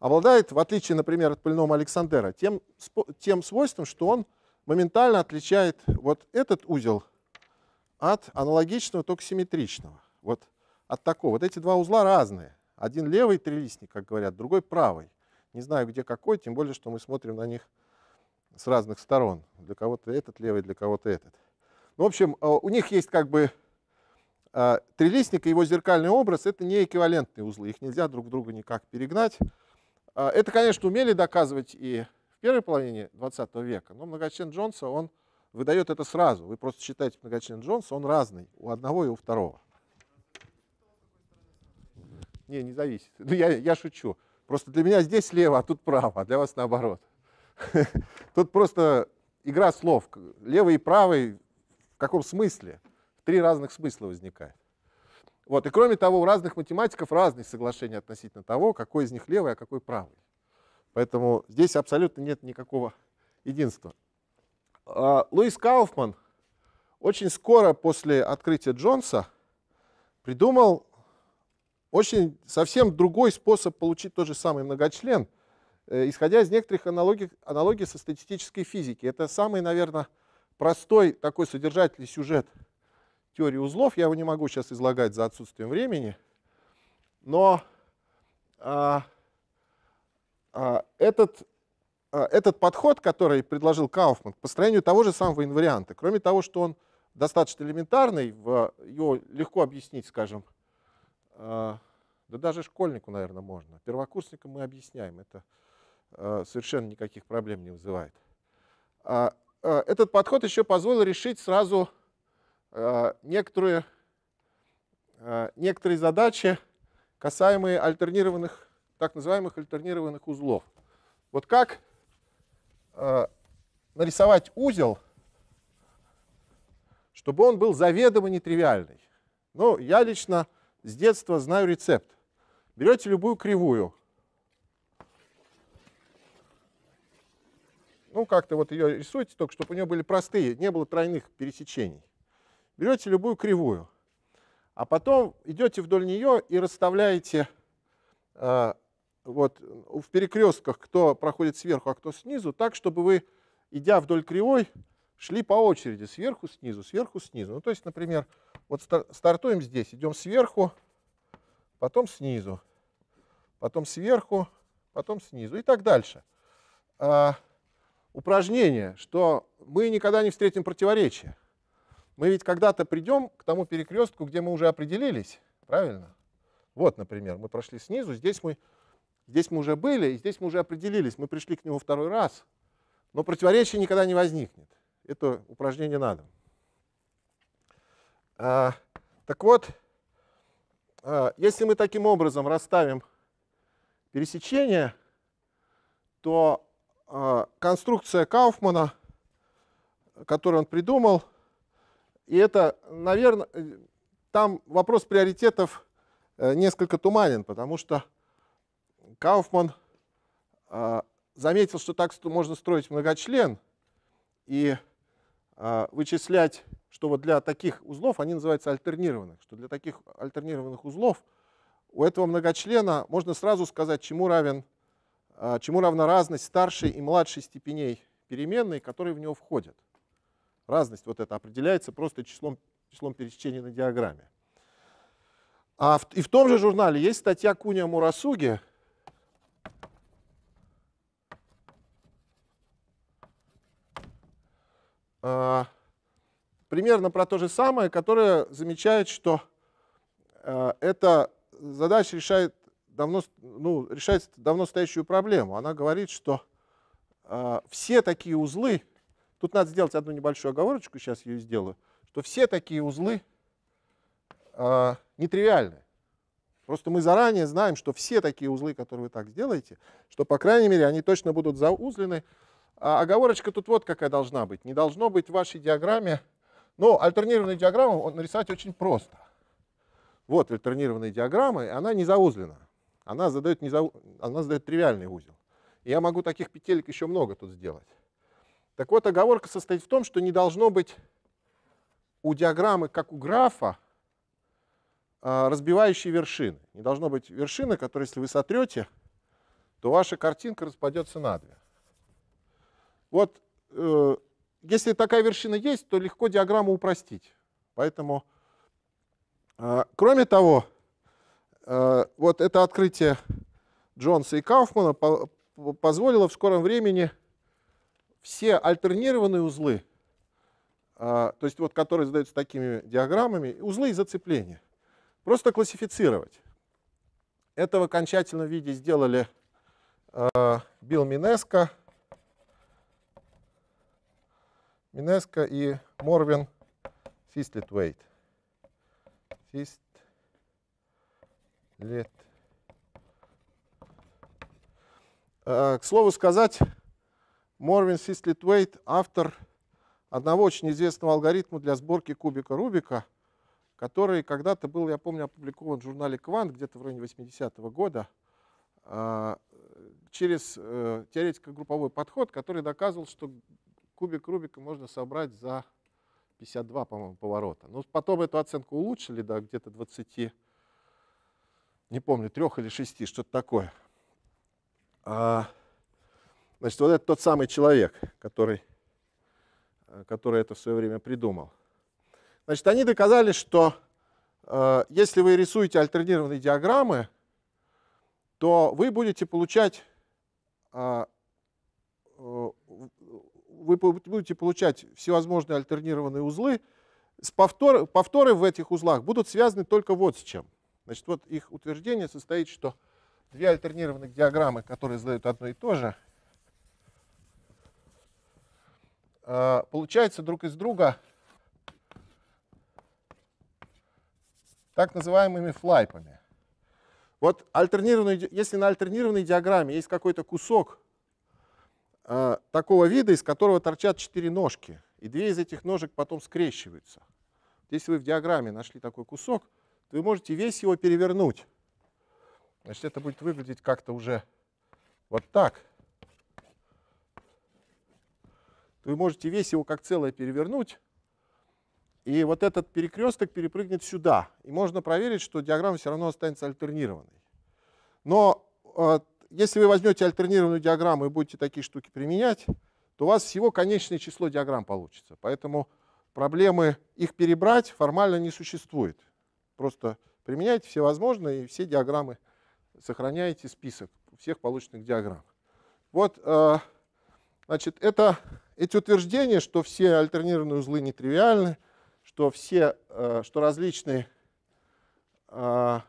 обладает, в отличие, например, от полинома Александера, тем, тем свойством, что он моментально отличает вот этот узел от аналогичного только симметричного. Вот от такого. Вот эти два узла разные. Один левый трилистник, как говорят, другой правый. Не знаю, где какой, тем более, что мы смотрим на них с разных сторон. Для кого-то этот левый, для кого-то этот. Ну, в общем, э, у них есть как бы э, трилистник и его зеркальный образ — это не эквивалентные узлы. Их нельзя друг друга никак перегнать. Э, это, конечно, умели доказывать и в первой половине 20 века, но многочлен Джонса, он выдает это сразу. Вы просто считаете многочлен Джонса, он разный у одного и у второго. Не, не зависит. Ну, я, я шучу. Просто для меня здесь слева, а тут право, а для вас наоборот. [LAUGHS] Тут просто игра слов. Левый и правый в каком смысле? Три разных смысла возникает. Вот. И кроме того, у разных математиков разные соглашения относительно того, какой из них левый, а какой правый. Поэтому здесь абсолютно нет никакого единства. А, Луис Кауфман очень скоро после открытия Джонса придумал очень совсем другой способ получить тот же самый многочлен, э, исходя из некоторых аналогий, аналогий со статистической физики. Это самый, наверное, простой такой содержательный сюжет теории узлов. Я его не могу сейчас излагать за отсутствием времени, но а, а, этот а, этот подход, который предложил Кауфман к построению того же самого инварианта, кроме того, что он достаточно элементарный, в, его легко объяснить, скажем, э, да даже школьнику, наверное, можно. Первокурсникам мы объясняем, это э, совершенно никаких проблем не вызывает. Э, э, этот подход еще позволил решить сразу э, некоторые, э, некоторые задачи, касаемые альтернированных, так называемых альтернированных узлов. Вот как э, нарисовать узел, чтобы он был заведомо нетривиальный. Ну, я лично с детства знаю рецепт. Берете любую кривую. Ну, как-то вот ее рисуйте, только чтобы у нее были простые, не было тройных пересечений. Берете любую кривую, а потом идете вдоль нее и расставляете э, вот, в перекрестках, кто проходит сверху, а кто снизу, так, чтобы вы, идя вдоль кривой, шли по очереди, сверху, снизу, сверху, снизу. Ну, то есть, например, вот стартуем здесь, идем сверху, потом снизу, потом сверху, потом снизу и так дальше. А, упражнение, что мы никогда не встретим противоречия. Мы ведь когда-то придем к тому перекрестку, где мы уже определились, правильно? Вот, например, мы прошли снизу, здесь мы Здесь мы уже были, и здесь мы уже определились, мы пришли к нему второй раз, но противоречие никогда не возникнет. Это упражнение надо. А, так вот, а, если мы таким образом расставим пересечения, то а, конструкция Кауфмана, которую он придумал, и это, наверное, э, там вопрос приоритетов э, несколько туманен, потому что Кауфман а, заметил, что так можно строить многочлен и а, вычислять, что вот для таких узлов, они называются альтернированных, что для таких альтернированных узлов у этого многочлена можно сразу сказать, чему, равен, а, чему равна разность старшей и младшей степеней переменной, которые в него входят. Разность вот эта определяется просто числом, числом пересечений на диаграмме. А в, и в том же журнале есть статья Куня Мурасуги, э, примерно про то же самое, которое замечает, что э, эта задача решает давно, ну, решает давно стоящую проблему. Она говорит, что э, все такие узлы, тут надо сделать одну небольшую оговорочку, сейчас ее сделаю, что все такие узлы э, нетривиальны. Просто мы заранее знаем, что все такие узлы, которые вы так сделаете, что, по крайней мере, они точно будут заузлены, а оговорочка тут вот какая должна быть. Не должно быть в вашей диаграмме. Но альтернированную диаграмму он нарисовать очень просто. Вот альтернированная диаграмма, и она не заузлена. Она задает, не зау... она задает тривиальный узел. я могу таких петелек еще много тут сделать. Так вот, оговорка состоит в том, что не должно быть у диаграммы, как у графа, а, разбивающей вершины. Не должно быть вершины, которая если вы сотрете, то ваша картинка распадется на две. Вот э, если такая вершина есть, то легко диаграмму упростить. Поэтому, э, кроме того, э, вот это открытие Джонса и Кауфмана по позволило в скором времени все альтернированные узлы, э, то есть вот которые задаются такими диаграммами, узлы и зацепления, просто классифицировать. Это в окончательном виде сделали э, Билл Минеско, Минеско и Морвин Систлитвейт. Систлит. К слову сказать, Морвин Систлитвейт автор одного очень известного алгоритма для сборки кубика Рубика, который когда-то был, я помню, опубликован в журнале «Квант» где-то в районе 80-го года э, через э, теоретико-групповой подход, который доказывал, что кубик Рубика можно собрать за 52, по-моему, поворота. Но ну, потом эту оценку улучшили да, где-то 20, не помню, 3 или 6, что-то такое. А, значит, вот это тот самый человек, который, э, который это в свое время придумал. Значит, они доказали, что э, если вы рисуете альтернированные диаграммы, то вы будете получать э, вы будете получать всевозможные альтернированные узлы. С повтор, повторы в этих узлах будут связаны только вот с чем. Значит, вот их утверждение состоит, что две альтернированных диаграммы, которые задают одно и то же, э, получаются друг из друга так называемыми флайпами. Вот альтернированный если на альтернированной диаграмме есть какой-то кусок, Э, такого вида, из которого торчат четыре ножки, и две из этих ножек потом скрещиваются. Если вы в диаграмме нашли такой кусок, то вы можете весь его перевернуть. Значит, это будет выглядеть как-то уже вот так. Вы можете весь его как целое перевернуть, и вот этот перекресток перепрыгнет сюда. И можно проверить, что диаграмма все равно останется альтернированной. Но э, если вы возьмете альтернированную диаграмму и будете такие штуки применять, то у вас всего конечное число диаграмм получится. Поэтому проблемы их перебрать формально не существует. Просто применяйте все возможные, и все диаграммы сохраняете список всех полученных диаграмм. Вот, э, значит, это, эти утверждения, что все альтернированные узлы нетривиальны, что, все, э, что различные э,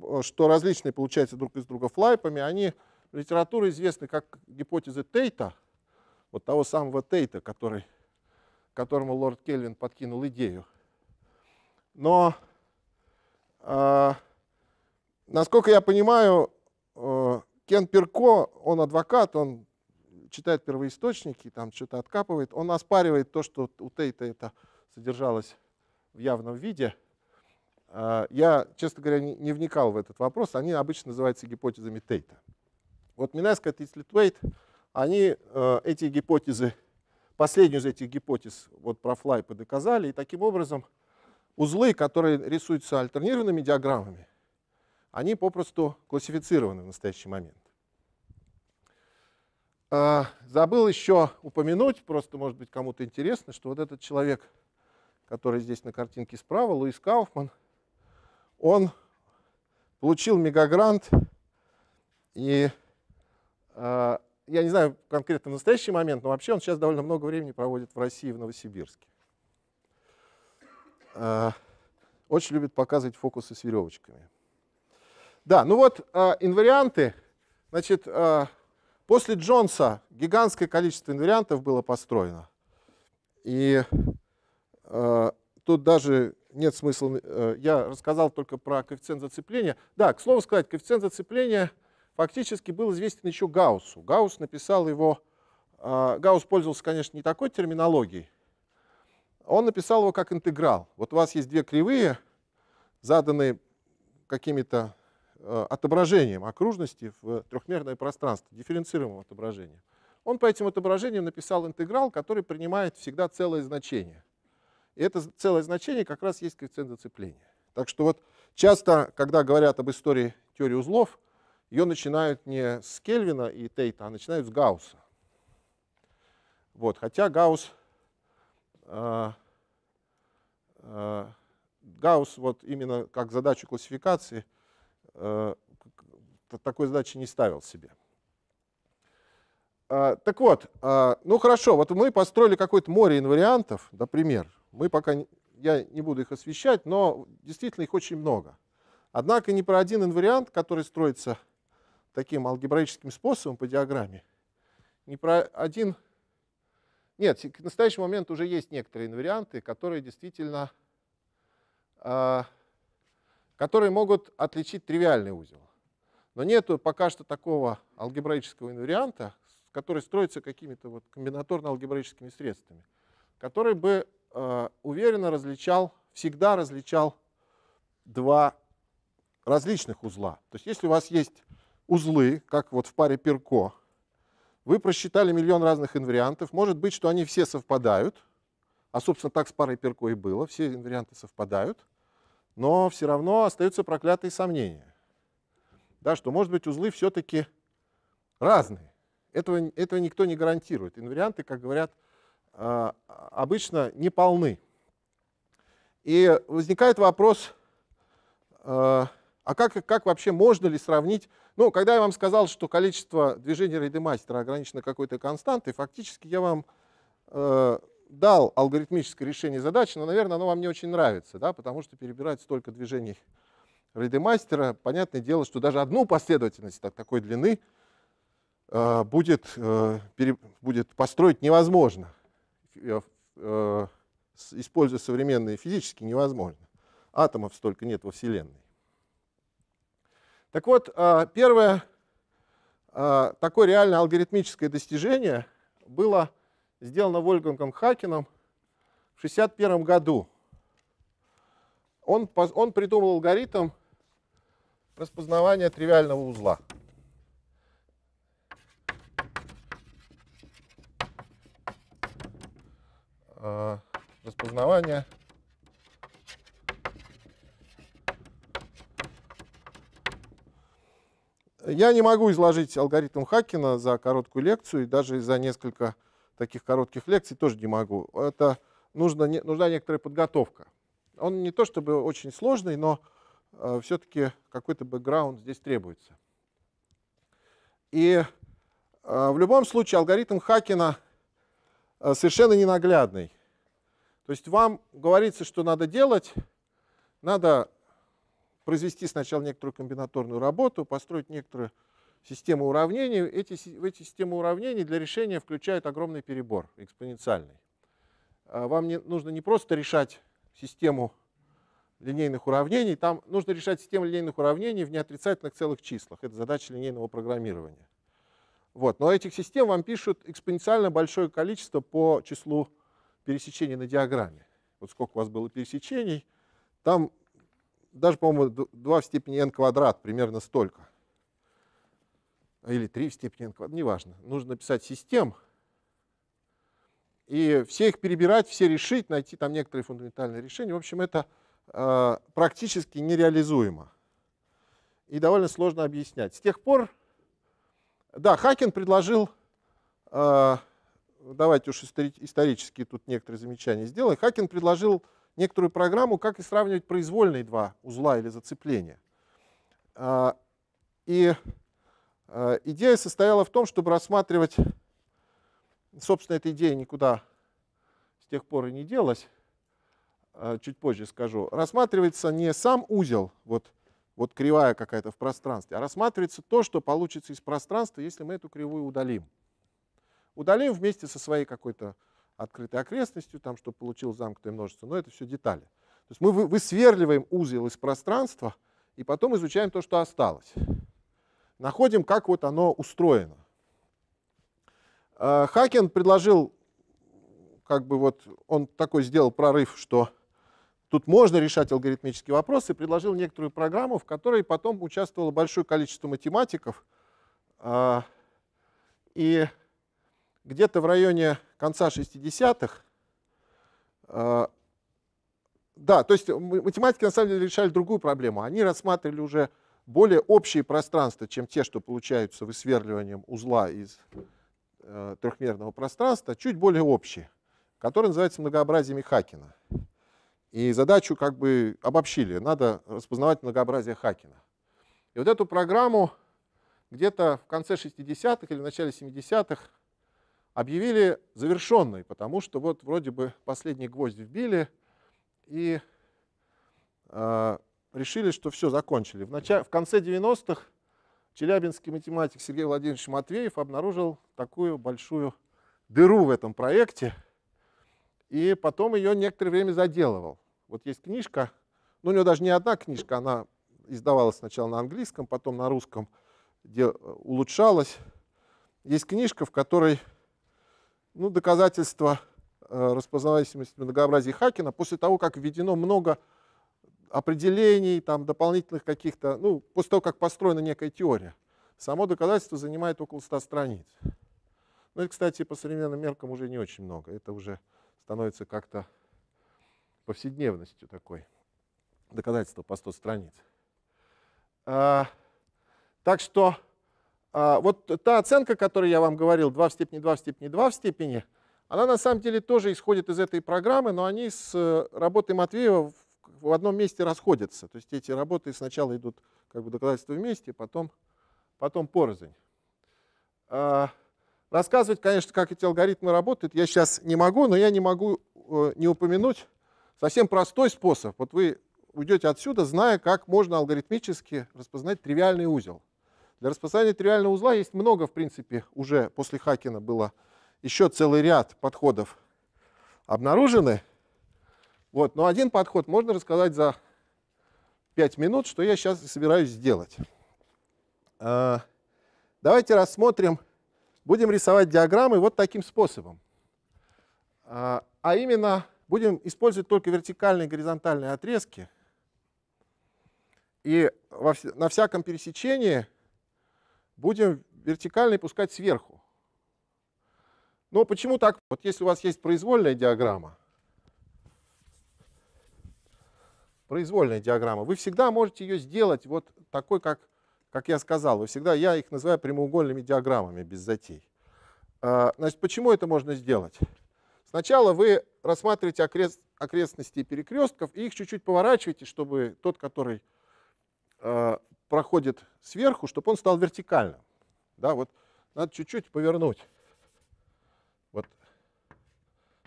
Э, что различные, получается, друг из друга флайпами, они в литературе известны как гипотезы Тейта, вот того самого Тейта, который, которому лорд кельвин подкинул идею. Но, э, насколько я понимаю, э, Кен Перко, он адвокат, он читает первоисточники, там что-то откапывает, он оспаривает то, что у Тейта это содержалось в явном виде – а, я, честно говоря, не, не вникал в этот вопрос. Они обычно называются гипотезами Тейта. Вот Минескет и Слитвейт, они э, эти гипотезы, последнюю из этих гипотез вот про флай подоказали. И таким образом узлы, которые рисуются альтернированными диаграммами, они попросту классифицированы в настоящий момент. А, забыл еще упомянуть, просто может быть кому-то интересно, что вот этот человек, который здесь на картинке справа, Луис Кауфман – он получил мегагрант, и э, я не знаю конкретно в настоящий момент, но вообще он сейчас довольно много времени проводит в России, в Новосибирске. Э, очень любит показывать фокусы с веревочками. Да, ну вот э, инварианты. Значит, э, после Джонса гигантское количество инвариантов было построено. И э, тут даже нет смысла, э, я рассказал только про коэффициент зацепления. Да, к слову сказать, коэффициент зацепления фактически был известен еще Гауссу. Гаусс написал его, э, Гаусс пользовался, конечно, не такой терминологией, он написал его как интеграл. Вот у вас есть две кривые, заданные какими-то э, отображением окружности в трехмерное пространство, дифференцируемым отображением. Он по этим отображениям написал интеграл, который принимает всегда целое значение. И это целое значение как раз есть коэффициент зацепления. Так что вот часто, когда говорят об истории теории узлов, ее начинают не с Кельвина и Тейта, а начинают с Гаусса. Вот, хотя Гаусс, э, э, Гаусс вот именно как задачу классификации э, такой задачи не ставил себе. Э, так вот, э, ну хорошо, вот мы построили какое-то море инвариантов, например, мы пока, я не буду их освещать, но действительно их очень много. Однако не про один инвариант, который строится таким алгебраическим способом по диаграмме, не про один... Нет, к настоящему моменту уже есть некоторые инварианты, которые действительно... Э, которые могут отличить тривиальный узел. Но нету пока что такого алгебраического инварианта, который строится какими-то вот комбинаторно-алгебраическими средствами, который бы Э, уверенно различал, всегда различал два различных узла. То есть если у вас есть узлы, как вот в паре Перко, вы просчитали миллион разных инвариантов, может быть, что они все совпадают, а, собственно, так с парой Перко и было, все инварианты совпадают, но все равно остаются проклятые сомнения, да, что, может быть, узлы все-таки разные. Этого, этого никто не гарантирует. Инварианты, как говорят, обычно не полны. И возникает вопрос, э, а как, как вообще можно ли сравнить... Ну, когда я вам сказал, что количество движений рейдемастера ограничено какой-то константой, фактически я вам э, дал алгоритмическое решение задачи, но, наверное, оно вам не очень нравится, да, потому что перебирать столько движений рейдемастера, понятное дело, что даже одну последовательность так, такой длины э, будет, э, пере, будет построить невозможно. Э, э, используя современные физически, невозможно. Атомов столько нет во Вселенной. Так вот, а, первое а, такое реально алгоритмическое достижение было сделано Вольгангом Хакеном в 1961 году. Он, он придумал алгоритм распознавания тривиального узла. Э, распознавание. Я не могу изложить алгоритм Хакина за короткую лекцию, и даже за несколько таких коротких лекций тоже не могу. Это нужно, не, нужна некоторая подготовка. Он не то чтобы очень сложный, но э, все-таки какой-то бэкграунд здесь требуется. И э, в любом случае алгоритм Хакина Э, совершенно ненаглядный. То есть вам говорится, что надо делать, надо произвести сначала некоторую комбинаторную работу, построить некоторую систему уравнений. Эти, эти системы уравнений для решения включают огромный перебор экспоненциальный. А вам не, нужно не просто решать систему линейных уравнений, там нужно решать систему линейных уравнений в неотрицательных целых числах. Это задача линейного программирования. Вот. Но этих систем вам пишут экспоненциально большое количество по числу пересечений на диаграмме. Вот сколько у вас было пересечений. Там даже, по-моему, 2 в степени n квадрат, примерно столько. Или 3 в степени n квадрат, неважно. Нужно написать систем. И все их перебирать, все решить, найти там некоторые фундаментальные решения. В общем, это э, практически нереализуемо. И довольно сложно объяснять. С тех пор да, Хакин предложил, э, давайте уж исторические тут некоторые замечания сделаем, Хакин предложил некоторую программу, как и сравнивать произвольные два узла или зацепления. Э, и э, идея состояла в том, чтобы рассматривать, собственно, эта идея никуда с тех пор и не делась, чуть позже скажу, рассматривается не сам узел, вот вот кривая какая-то в пространстве, а рассматривается то, что получится из пространства, если мы эту кривую удалим. Удалим вместе со своей какой-то открытой окрестностью, там, чтобы получилось замкнутое множество, но это все детали. То есть мы высверливаем узел из пространства и потом изучаем то, что осталось. Находим, как вот оно устроено. Э, Хакен предложил, как бы вот он такой сделал прорыв, что тут можно решать алгоритмические вопросы, предложил некоторую программу, в которой потом участвовало большое количество математиков. А, и где-то в районе конца 60-х, а, да, то есть математики на самом деле решали другую проблему. Они рассматривали уже более общие пространства, чем те, что получаются высверливанием узла из э, трехмерного пространства, чуть более общие, которые называются многообразиями Хакена. И задачу как бы обобщили. Надо распознавать многообразие Хакина. И вот эту программу где-то в конце 60-х или в начале 70-х объявили завершенной, потому что вот вроде бы последний гвоздь вбили и э, решили, что все, закончили. В, начале, в конце 90-х челябинский математик Сергей Владимирович Матвеев обнаружил такую большую дыру в этом проекте, и потом ее некоторое время заделывал. Вот есть книжка, ну у него даже не одна книжка, она издавалась сначала на английском, потом на русском, где э, улучшалась. Есть книжка, в которой ну, доказательства э, распознаваемости многообразия Хакина после того, как введено много определений, там, дополнительных каких-то, ну, после того, как построена некая теория. Само доказательство занимает около 100 страниц. Ну, и, кстати, по современным меркам уже не очень много. Это уже становится как-то повседневностью такой. Доказательство по 100 страниц. А, так что а, вот та оценка, о которой я вам говорил, 2 в степени 2 в степени 2 в степени, она на самом деле тоже исходит из этой программы, но они с э, работой Матвеева в одном месте расходятся. То есть эти работы сначала идут как бы доказательства вместе, потом, потом порознь. А, рассказывать, конечно, как эти алгоритмы работают, я сейчас не могу, но я не могу э, не упомянуть Совсем простой способ. Вот вы уйдете отсюда, зная, как можно алгоритмически распознать тривиальный узел. Для распознания тривиального узла есть много, в принципе, уже после Хакена было еще целый ряд подходов обнаружены. Вот, но один подход можно рассказать за 5 минут, что я сейчас собираюсь сделать. А, давайте рассмотрим, будем рисовать диаграммы вот таким способом. А, а именно Будем использовать только вертикальные и горизонтальные отрезки. И во, на всяком пересечении будем вертикальный пускать сверху. Но почему так? Вот если у вас есть произвольная диаграмма, произвольная диаграмма, вы всегда можете ее сделать вот такой, как, как я сказал. Вы всегда, я их называю прямоугольными диаграммами без затей. А, значит, почему это можно сделать? Сначала вы рассматриваете окрест, окрестности перекрестков и их чуть-чуть поворачиваете, чтобы тот, который э, проходит сверху, чтобы он стал вертикальным. Да, вот надо чуть-чуть повернуть. Вот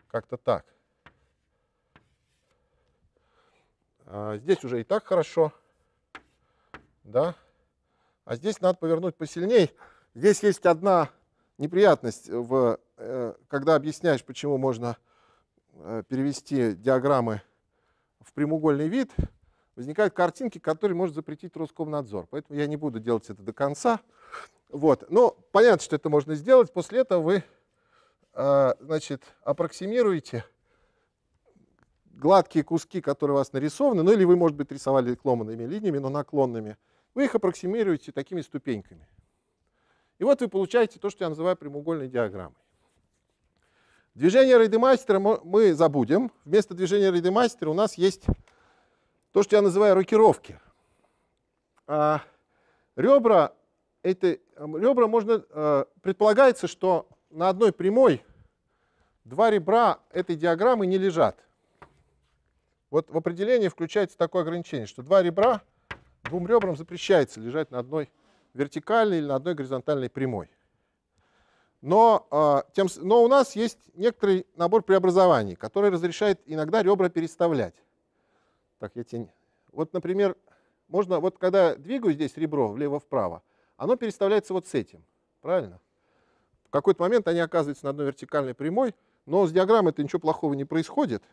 как-то так. А здесь уже и так хорошо. Да? А здесь надо повернуть посильней. Здесь есть одна неприятность в Э, когда объясняешь, почему можно э, перевести диаграммы в прямоугольный вид, возникают картинки, которые может запретить Роскомнадзор. Поэтому я не буду делать это до конца. Вот. Но понятно, что это можно сделать. После этого вы э, значит, аппроксимируете гладкие куски, которые у вас нарисованы, ну или вы, может быть, рисовали кломанными линиями, но наклонными, вы их аппроксимируете такими ступеньками. И вот вы получаете то, что я называю прямоугольной диаграммой. Движение рейдемастера мы забудем. Вместо движения рейдемастера у нас есть то, что я называю рокировки. А ребра, это ребра можно, э, предполагается, что на одной прямой два ребра этой диаграммы не лежат. Вот в определении включается такое ограничение, что два ребра двум ребрам запрещается лежать на одной вертикальной или на одной горизонтальной прямой. Но, э, тем, но у нас есть некоторый набор преобразований, который разрешает иногда ребра переставлять. Так, я тень. Вот, например, можно, вот когда двигаю здесь ребро влево-вправо, оно переставляется вот с этим, правильно? В какой-то момент они оказываются на одной вертикальной прямой, но с диаграммой это ничего плохого не происходит.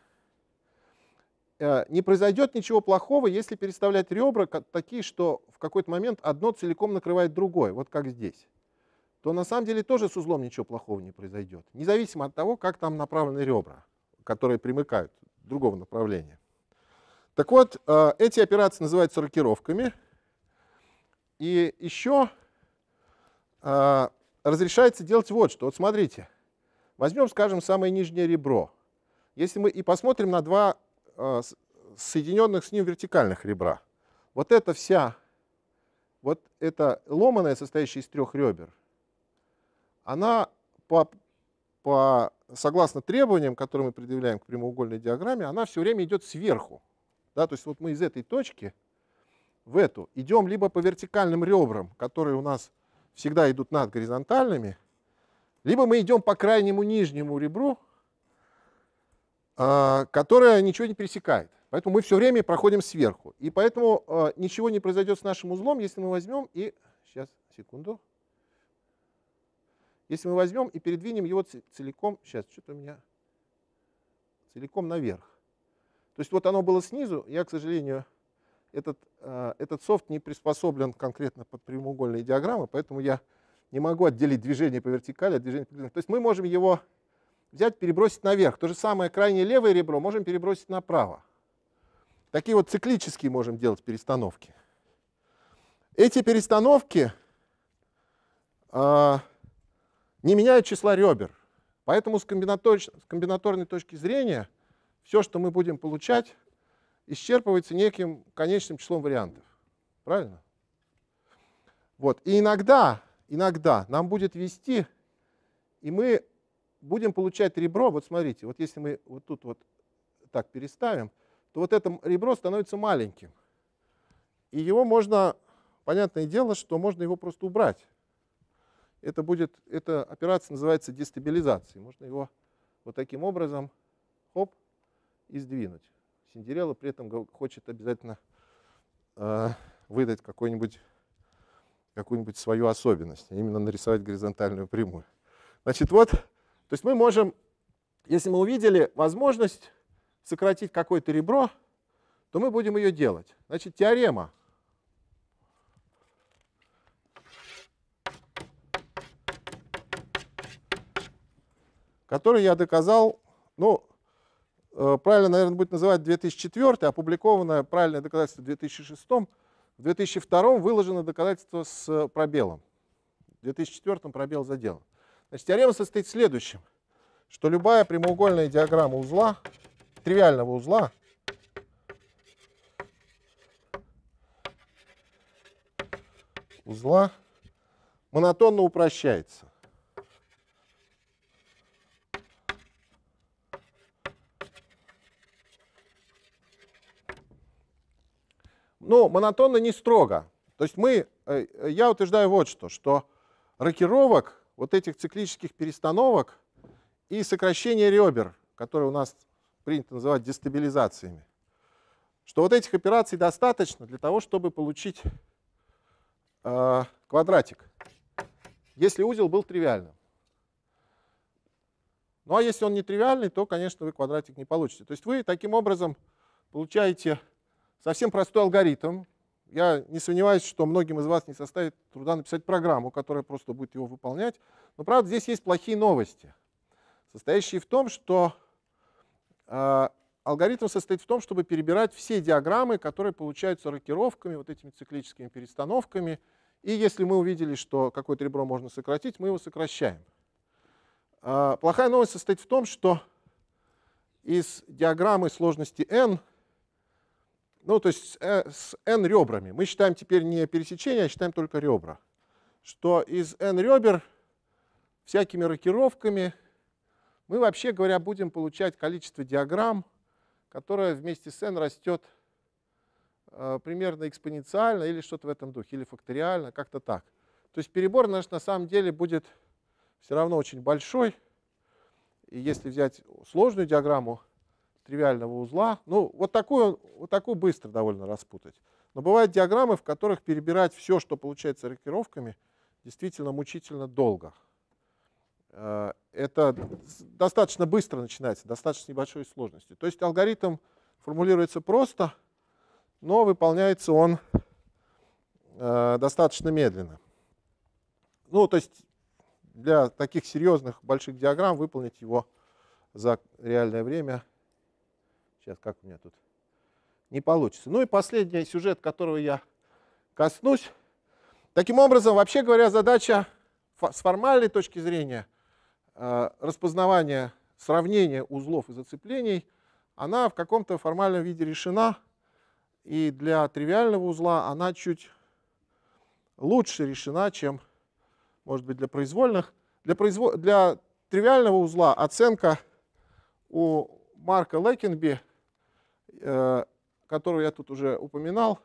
Э, не произойдет ничего плохого, если переставлять ребра такие, что в какой-то момент одно целиком накрывает другое, вот как здесь то на самом деле тоже с узлом ничего плохого не произойдет. Независимо от того, как там направлены ребра, которые примыкают другого направления. Так вот, э, эти операции называются рокировками. И еще э, разрешается делать вот что. Вот смотрите, возьмем, скажем, самое нижнее ребро. Если мы и посмотрим на два э, соединенных с ним вертикальных ребра. Вот это вся, вот это ломаная, состоящая из трех ребер, она по, по, согласно требованиям, которые мы предъявляем к прямоугольной диаграмме, она все время идет сверху. Да? То есть вот мы из этой точки в эту идем либо по вертикальным ребрам, которые у нас всегда идут над горизонтальными, либо мы идем по крайнему нижнему ребру, а, которое ничего не пересекает. Поэтому мы все время проходим сверху. И поэтому а, ничего не произойдет с нашим узлом, если мы возьмем и... Сейчас, секунду. Если мы возьмем и передвинем его целиком, сейчас, что-то у меня целиком наверх. То есть вот оно было снизу, я, к сожалению, этот, э, этот софт не приспособлен конкретно под прямоугольные диаграммы, поэтому я не могу отделить движение по вертикали от движения по горизонтали. То есть мы можем его взять, перебросить наверх. То же самое крайнее левое ребро можем перебросить направо. Такие вот циклические можем делать перестановки. Эти перестановки э, не меняют числа ребер. Поэтому с, комбинатори... с комбинаторной точки зрения все, что мы будем получать, исчерпывается неким конечным числом вариантов. Правильно? Вот. И иногда, иногда нам будет вести, и мы будем получать ребро. Вот смотрите, вот если мы вот тут вот так переставим, то вот это ребро становится маленьким. И его можно, понятное дело, что можно его просто убрать. Это будет, эта операция называется дестабилизацией. Можно его вот таким образом, хоп, и сдвинуть. Синдерелла при этом хочет обязательно э, выдать какую-нибудь какую свою особенность, а именно нарисовать горизонтальную прямую. Значит, вот, то есть мы можем, если мы увидели возможность сократить какое-то ребро, то мы будем ее делать. Значит, теорема который я доказал, ну, э, правильно, наверное, будет называть 2004, опубликованное правильное доказательство в 2006, в 2002 выложено доказательство с э, пробелом, в 2004 пробел заделан. Значит, теорема состоит в следующем, что любая прямоугольная диаграмма узла, тривиального узла, узла монотонно упрощается. ну, монотонно не строго. То есть мы, э, э, я утверждаю вот что, что рокировок, вот этих циклических перестановок и сокращение ребер, которые у нас принято называть дестабилизациями, что вот этих операций достаточно для того, чтобы получить э, квадратик, если узел был тривиальным. Ну а если он не тривиальный, то, конечно, вы квадратик не получите. То есть вы таким образом получаете Совсем простой алгоритм. Я не сомневаюсь, что многим из вас не составит труда написать программу, которая просто будет его выполнять. Но, правда, здесь есть плохие новости, состоящие в том, что э, алгоритм состоит в том, чтобы перебирать все диаграммы, которые получаются рокировками, вот этими циклическими перестановками. И если мы увидели, что какое-то ребро можно сократить, мы его сокращаем. Э, плохая новость состоит в том, что из диаграммы сложности n — ну, то есть э, с n ребрами. Мы считаем теперь не пересечение, а считаем только ребра. Что из n ребер всякими рокировками мы, вообще говоря, будем получать количество диаграмм, которое вместе с n растет э, примерно экспоненциально или что-то в этом духе, или факториально, как-то так. То есть перебор наш на самом деле будет все равно очень большой. И если взять сложную диаграмму, тривиального узла. Ну, вот такую, вот такую быстро довольно распутать. Но бывают диаграммы, в которых перебирать все, что получается рокировками, действительно мучительно долго. Э, это достаточно быстро начинается, достаточно небольшой сложности. То есть алгоритм формулируется просто, но выполняется он э, достаточно медленно. Ну, то есть для таких серьезных больших диаграмм выполнить его за реальное время Сейчас как у меня тут? Не получится. Ну и последний сюжет, которого я коснусь. Таким образом, вообще говоря, задача с формальной точки зрения э, распознавания сравнения узлов и зацеплений, она в каком-то формальном виде решена, и для тривиального узла она чуть лучше решена, чем, может быть, для произвольных. Для, произвол... для тривиального узла оценка у Марка Лекенби – Э, которую я тут уже упоминал,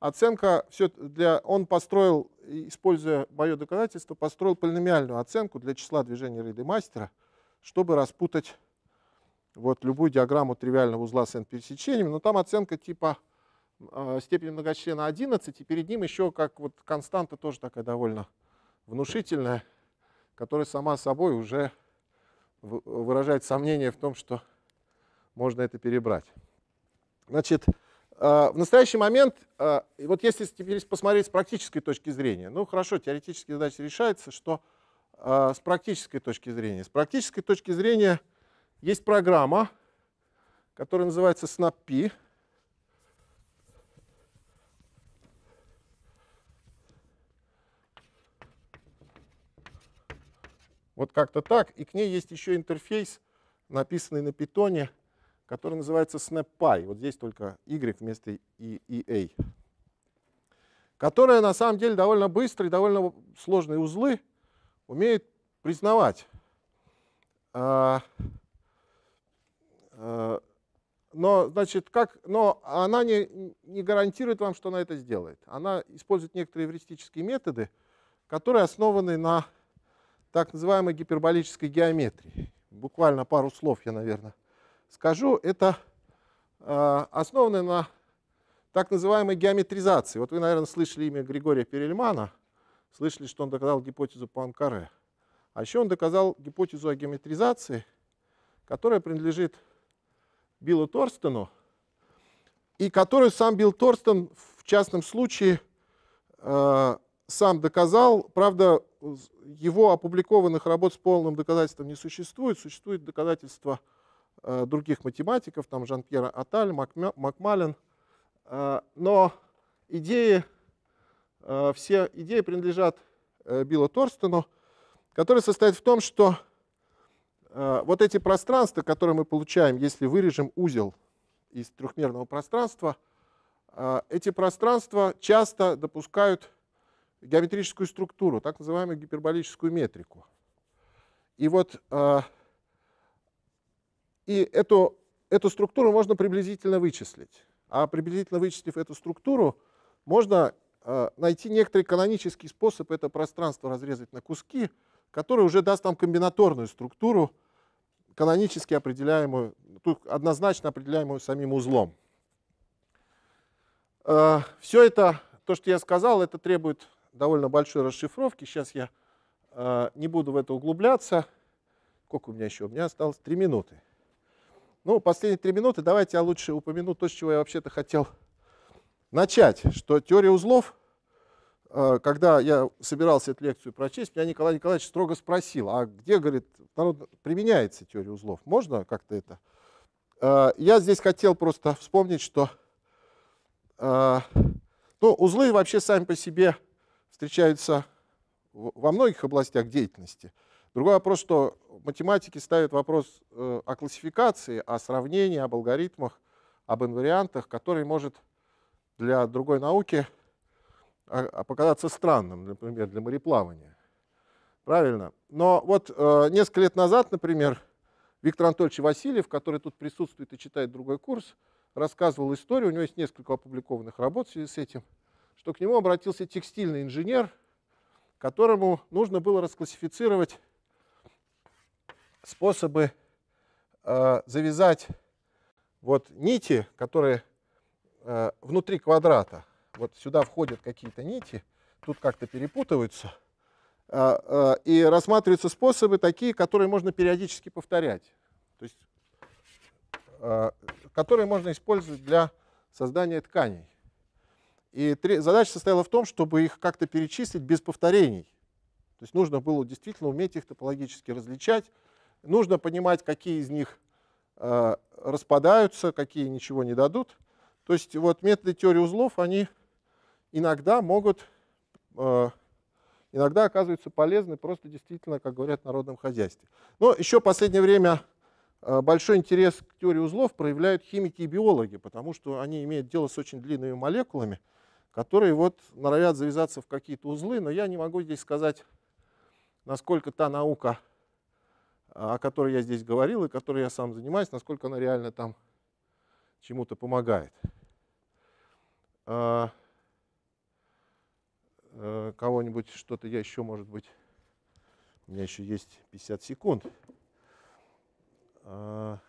оценка, все для, он построил, используя мое доказательство, построил полиномиальную оценку для числа движений Рейдемастера, чтобы распутать вот любую диаграмму тривиального узла с n-пересечением, но там оценка типа э, степени многочлена 11, и перед ним еще как вот константа тоже такая довольно внушительная, которая сама собой уже выражает сомнение в том, что можно это перебрать. Значит, а, в настоящий момент, а, вот если теперь посмотреть с практической точки зрения, ну хорошо, теоретически задача решается, что а, с практической точки зрения. С практической точки зрения есть программа, которая называется SnapP. Вот как-то так. И к ней есть еще интерфейс, написанный на питоне – который называется SnapPy. Вот здесь только Y вместо и, и A. Которая на самом деле довольно быстро довольно сложные узлы умеет признавать. А, а, но, значит, как, но она не, не гарантирует вам, что она это сделает. Она использует некоторые эвристические методы, которые основаны на так называемой гиперболической геометрии. Буквально пару слов я, наверное, скажу, это а, основано на так называемой геометризации. Вот вы, наверное, слышали имя Григория Перельмана, слышали, что он доказал гипотезу Панкаре. А еще он доказал гипотезу о геометризации, которая принадлежит Биллу Торстену, и которую сам Билл Торстен в частном случае э, сам доказал. Правда, его опубликованных работ с полным доказательством не существует. Существует доказательство э, Э, других математиков, там Жан-Пьера Аталь, Макмалин. Э, но идеи, э, все идеи принадлежат Биллу Торстену, который состоит в том, что вот эти пространства, которые мы получаем, если вырежем узел из трехмерного пространства, эти пространства часто допускают геометрическую структуру, так называемую гиперболическую метрику. И вот и эту, эту структуру можно приблизительно вычислить. А приблизительно вычислив эту структуру, можно э, найти некоторый канонический способ это пространство разрезать на куски, который уже даст нам комбинаторную структуру, канонически определяемую, тут однозначно определяемую самим узлом. Э, все это, то, что я сказал, это требует довольно большой расшифровки. Сейчас я э, не буду в это углубляться. Сколько у меня еще? У меня осталось 3 минуты. Ну, последние три минуты давайте я лучше упомяну то, с чего я вообще-то хотел начать, что теория узлов, э, когда я собирался эту лекцию прочесть, меня Николай Николаевич строго спросил, а где, говорит, народ, применяется теория узлов, можно как-то это? Э, я здесь хотел просто вспомнить, что э, ну, узлы вообще сами по себе встречаются во многих областях деятельности – Другой вопрос, что математики ставят вопрос э, о классификации, о сравнении, об алгоритмах, об инвариантах, который может для другой науки а, а, показаться странным, например, для мореплавания. Правильно. Но вот э, несколько лет назад, например, Виктор Анатольевич Васильев, который тут присутствует и читает другой курс, рассказывал историю, у него есть несколько опубликованных работ в связи с этим, что к нему обратился текстильный инженер, которому нужно было расклассифицировать способы э, завязать вот нити, которые э, внутри квадрата. Вот сюда входят какие-то нити, тут как-то перепутываются. Э, э, и рассматриваются способы такие, которые можно периодически повторять. То есть, э, которые можно использовать для создания тканей. И три, задача состояла в том, чтобы их как-то перечислить без повторений. То есть нужно было действительно уметь их топологически различать, нужно понимать, какие из них э, распадаются, какие ничего не дадут. То есть вот методы теории узлов, они иногда могут, э, иногда оказываются полезны просто действительно, как говорят, в народном хозяйстве. Но еще в последнее время э, большой интерес к теории узлов проявляют химики и биологи, потому что они имеют дело с очень длинными молекулами, которые вот норовят завязаться в какие-то узлы, но я не могу здесь сказать, насколько та наука о которой я здесь говорил и которой я сам занимаюсь, насколько она реально там чему-то помогает. А, э, кого-нибудь что-то я еще, может быть, у меня еще есть 50 секунд. А,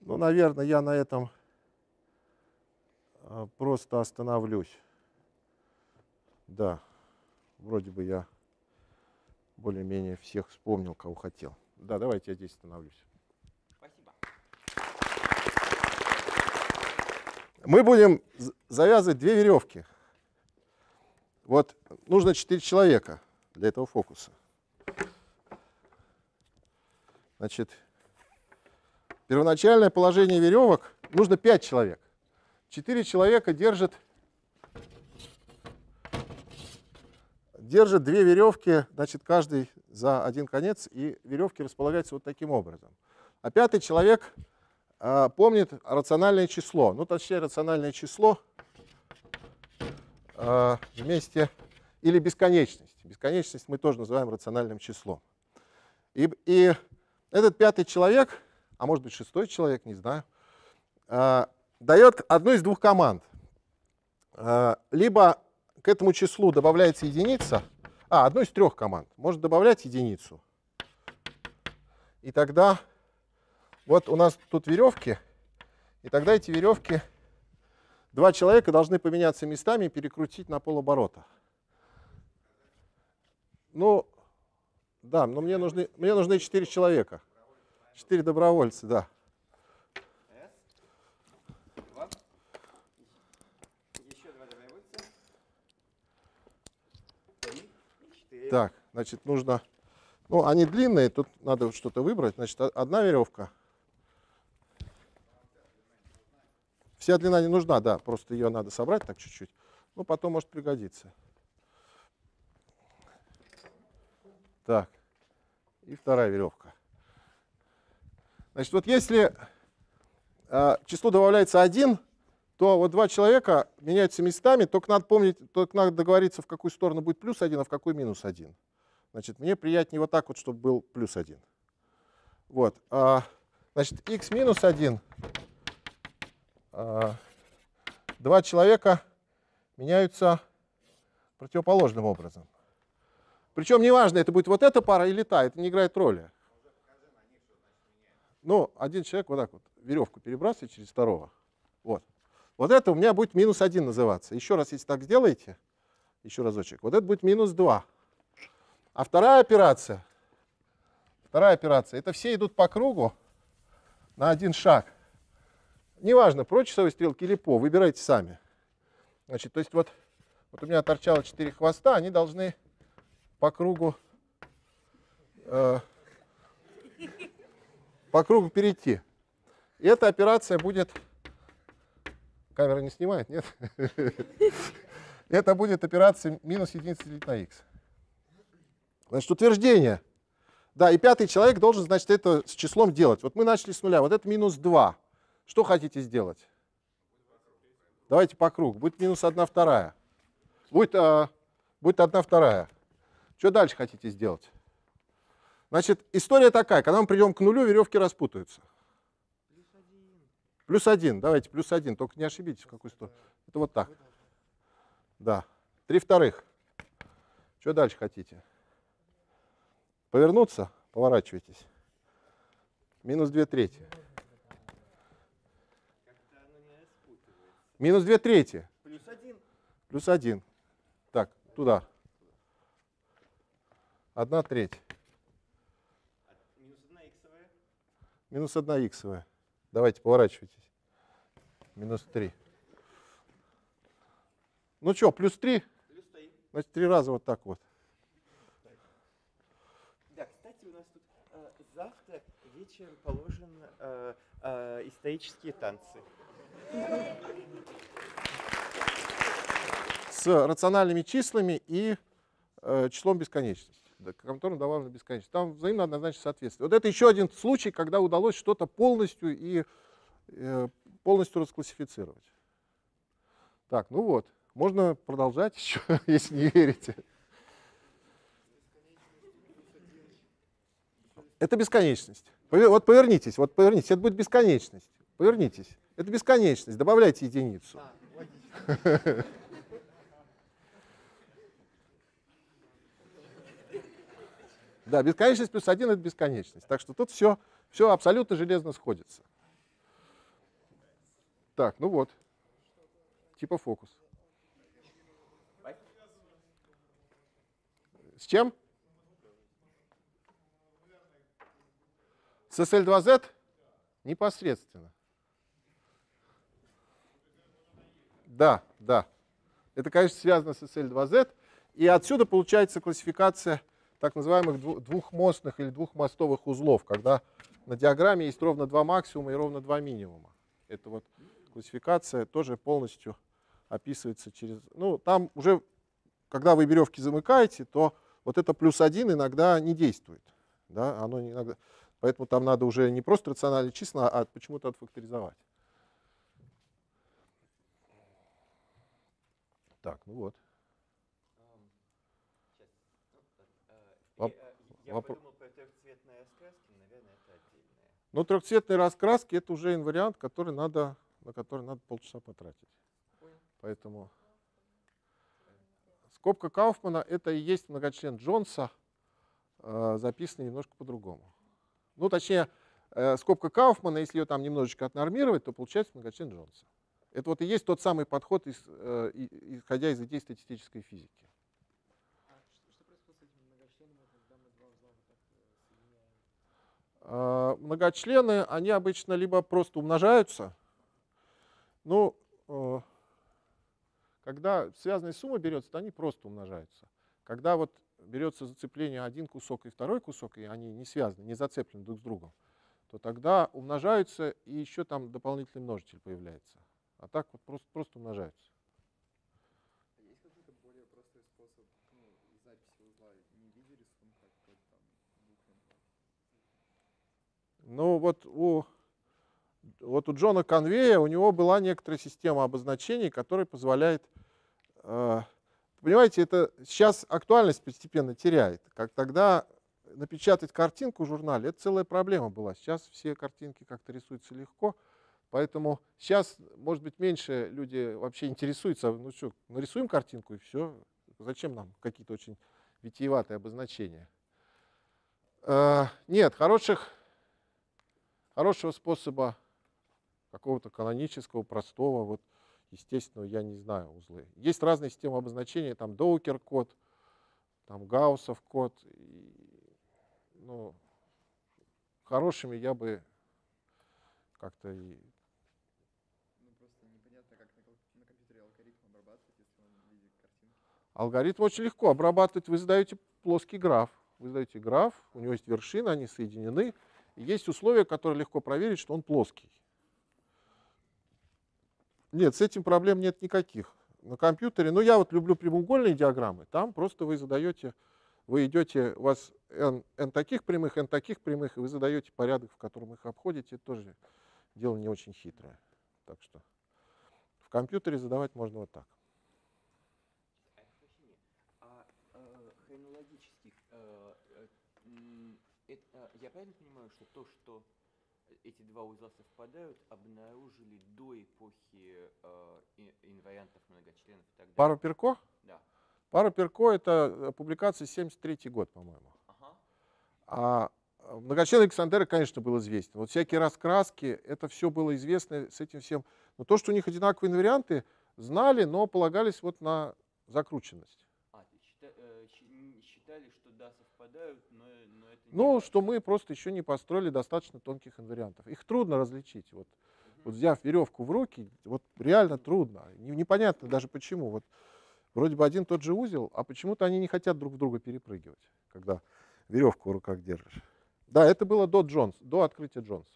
ну, наверное, я на этом а, просто остановлюсь. Да, вроде бы я более-менее всех вспомнил, кого хотел. Да, давайте я здесь остановлюсь. Спасибо. Мы будем завязывать две веревки. Вот нужно четыре человека для этого фокуса. Значит, первоначальное положение веревок нужно пять человек. Четыре человека держат держит две веревки, значит, каждый за один конец, и веревки располагаются вот таким образом. А пятый человек э, помнит рациональное число, ну, точнее, рациональное число э, вместе, или бесконечность. Бесконечность мы тоже называем рациональным числом. И, и этот пятый человек, а может быть шестой человек, не знаю, э, дает одну из двух команд. Либо к этому числу добавляется единица. А, одну из трех команд. Можно добавлять единицу. И тогда вот у нас тут веревки. И тогда эти веревки, два человека должны поменяться местами и перекрутить на полоборота. Ну, да, но мне нужны, мне нужны четыре человека. Четыре добровольца, да. Так, значит, нужно... Ну, они длинные, тут надо что-то выбрать. Значит, одна веревка. Вся длина не нужна, да, просто ее надо собрать так чуть-чуть. Ну, потом может пригодиться. Так, и вторая веревка. Значит, вот если э, число добавляется 1, то вот два человека меняются местами, только надо помнить, только надо договориться, в какую сторону будет плюс один, а в какую минус один. Значит, мне приятнее вот так вот, чтобы был плюс один. Вот. А, значит, x минус один. А, два человека меняются противоположным образом. Причем неважно, это будет вот эта пара или та, это не играет роли. Ну, один человек вот так вот веревку перебрасывает через второго. Вот. Вот это у меня будет минус 1 называться. Еще раз, если так сделаете, еще разочек, вот это будет минус 2. А вторая операция, вторая операция, это все идут по кругу на один шаг. Неважно, про часовой стрелки или по, выбирайте сами. Значит, то есть вот, вот у меня торчало 4 хвоста, они должны по кругу э, по кругу перейти. И эта операция будет Камера не снимает, нет? [LAUGHS] Это будет операция минус единица делить на х. Значит, утверждение. Да, и пятый человек должен, значит, это с числом делать. Вот мы начали с нуля, вот это минус 2. Что хотите сделать? Давайте по кругу. Будет минус 1 вторая. Будет, а, будет 1 вторая. Что дальше хотите сделать? Значит, история такая. Когда мы придем к нулю, веревки распутаются. Плюс один, давайте, плюс один, только не ошибитесь, в какую сторону. Это вот так. Да. Три вторых. Что дальше хотите? Повернуться? Поворачивайтесь. Минус две трети. Минус две трети. Плюс один. Плюс один. Так, туда. Одна треть. Минус одна иксовая. Минус одна иксовая. Давайте, поворачивайтесь. Минус 3. Ну что, плюс 3? Значит, три раза вот так вот. Да, кстати, у нас тут э, завтра вечером положен э, э, исторические танцы. С рациональными числами и э, числом бесконечности туда, которым добавлено бесконечность. Там взаимно однозначно соответствие. Вот это еще один случай, когда удалось что-то полностью и э, полностью расклассифицировать. Так, ну вот, можно продолжать еще, [LAUGHS] если не верите. Это бесконечность. Вот повернитесь, вот повернитесь, это будет бесконечность. Повернитесь. Это бесконечность. Добавляйте единицу. А, [LAUGHS] Да, бесконечность плюс один это бесконечность. Так что тут все, все абсолютно железно сходится. Так, ну вот. Типа фокус. С чем? С SL2Z? Непосредственно. Да, да. Это, конечно, связано с SL2Z. И отсюда получается классификация – так называемых двухмостных или двухмостовых узлов, когда на диаграмме есть ровно два максимума и ровно два минимума. Это вот классификация тоже полностью описывается через... Ну, там уже, когда вы веревки замыкаете, то вот это плюс один иногда не действует. Да? Оно иногда... Поэтому там надо уже не просто рационально числа, а почему-то отфакторизовать. Так, ну вот. Я Вопрос... подумал про трехцветные раскраски, наверное, это отдельное. Ну, трехцветные раскраски это уже инвариант, который надо, на который надо полчаса потратить. Понял. Поэтому скобка Кауфмана это и есть многочлен Джонса, э, записанный немножко по-другому. Ну, точнее, э, скобка Кауфмана, если ее там немножечко отнормировать, то получается многочлен Джонса. Это вот и есть тот самый подход, э, исходя из идей статистической физики. А, многочлены, они обычно либо просто умножаются, ну, э, когда связанная суммы берется, то они просто умножаются. Когда вот берется зацепление один кусок и второй кусок, и они не связаны, не зацеплены друг с другом, то тогда умножаются, и еще там дополнительный множитель появляется. А так вот просто, просто умножаются. Ну вот у, вот у Джона Конвея у него была некоторая система обозначений, которая позволяет... Э, понимаете, это сейчас актуальность постепенно теряет. Как тогда напечатать картинку в журнале, это целая проблема была. Сейчас все картинки как-то рисуются легко, поэтому сейчас, может быть, меньше люди вообще интересуются. А, ну что, нарисуем картинку и все. Зачем нам какие-то очень витиеватые обозначения? Э, нет, хороших Хорошего способа какого-то канонического, простого, вот, естественного, я не знаю, узлы. Есть разные системы обозначения, там Доукер-код, там Гауссов код. ну, хорошими я бы как-то и... Ну, алгоритм Алгоритм очень легко обрабатывать. Вы задаете плоский граф. Вы задаете граф, у него есть вершины, они соединены. Есть условия, которые легко проверить, что он плоский. Нет, с этим проблем нет никаких. На компьютере, ну я вот люблю прямоугольные диаграммы, там просто вы задаете, вы идете, у вас n, n таких прямых, n таких прямых, и вы задаете порядок, в котором их обходите, это тоже дело не очень хитрое. Так что в компьютере задавать можно вот так. правильно понимаю, что то, что эти два узла совпадают, обнаружили до эпохи э, инвариантов многочленов и так далее? Пару Перко? Да. Пару Перко – это э, публикация 73 год, по-моему. Ага. А э, Многочлен Александера, конечно, был известен. Вот всякие раскраски, это все было известно с этим всем. Но то, что у них одинаковые инварианты, знали, но полагались вот на закрученность. А, э, считали, что да, совпадают, ну, что мы просто еще не построили достаточно тонких инвариантов. Их трудно различить. Вот, вот взяв веревку в руки, вот реально трудно. непонятно даже почему. Вот вроде бы один тот же узел, а почему-то они не хотят друг в друга перепрыгивать, когда веревку в руках держишь. Да, это было до Джонс, до открытия Джонса.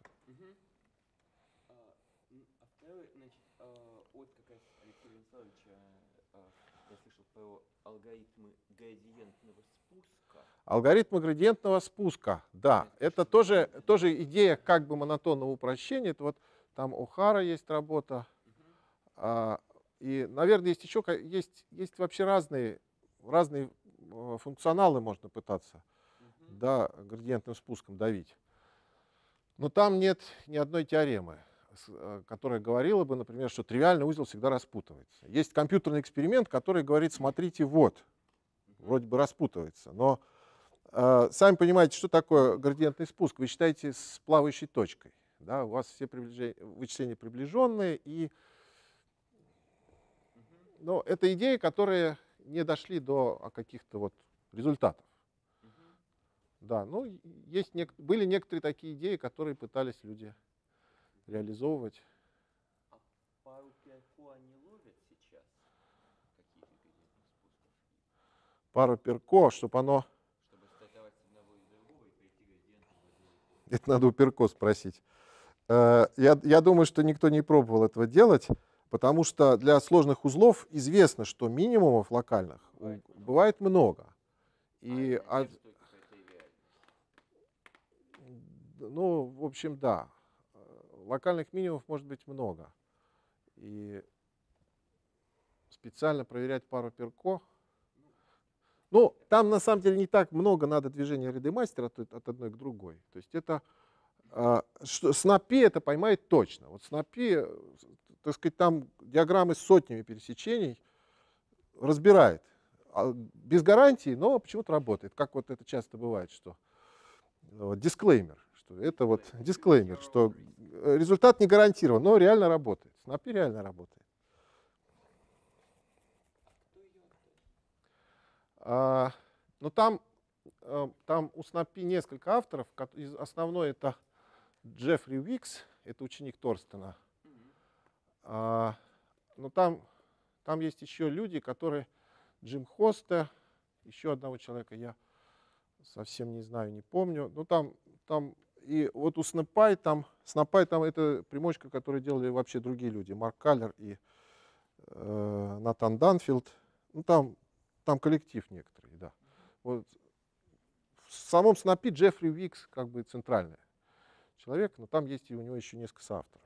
А, а а, алгоритмы Гази Алгоритм градиентного спуска, да, это тоже, тоже идея как бы монотонного упрощения. Это вот там у Хара есть работа. А, и, наверное, есть еще, есть, есть вообще разные, разные а, функционалы можно пытаться да, градиентным спуском давить. Но там нет ни одной теоремы, а, которая говорила бы, например, что тривиальный узел всегда распутывается. Есть компьютерный эксперимент, который говорит, смотрите, вот, вроде бы распутывается, но а, сами понимаете, что такое градиентный спуск. Вы считаете с плавающей точкой. Да? У вас все вычисления приближенные. И... Но это идеи, которые не дошли до а, каких-то вот результатов. Да, ну, есть нек... были некоторые такие идеи, которые пытались люди реализовывать. А по Руперку они ловят сейчас? Пару перко, чтобы оно [LAUGHS] Это надо у Перко спросить. Э, я, я думаю, что никто не пробовал этого делать, потому что для сложных узлов известно, что минимумов локальных бывает, бывает много. И а, а от... Ну, в общем, да. Э, локальных минимумов может быть много. И специально проверять пару перко ну, там на самом деле не так много надо движения редемастера от, от одной к другой. То есть это э, что, это поймает точно. Вот снапи, э, так сказать, там диаграммы с сотнями пересечений разбирает. А без гарантии, но почему-то работает. Как вот это часто бывает, что ну, вот, дисклеймер. Что это вот дисклеймер, что э, результат не гарантирован, но реально работает. Снапи реально работает. А, Но ну, там, э, там у Снапи несколько авторов. Основной это Джеффри Уикс, это ученик Торстена. А, Но ну, там, там есть еще люди, которые Джим Хоста, еще одного человека я совсем не знаю, не помню. Но ну, там, там и вот у Снапай там, Снапай там это примочка, которую делали вообще другие люди, Марк Каллер и э, Натан Данфилд. Ну там там коллектив некоторый, да. Вот в самом снопе Джеффри Уикс как бы центральный человек, но там есть и у него еще несколько соавторов.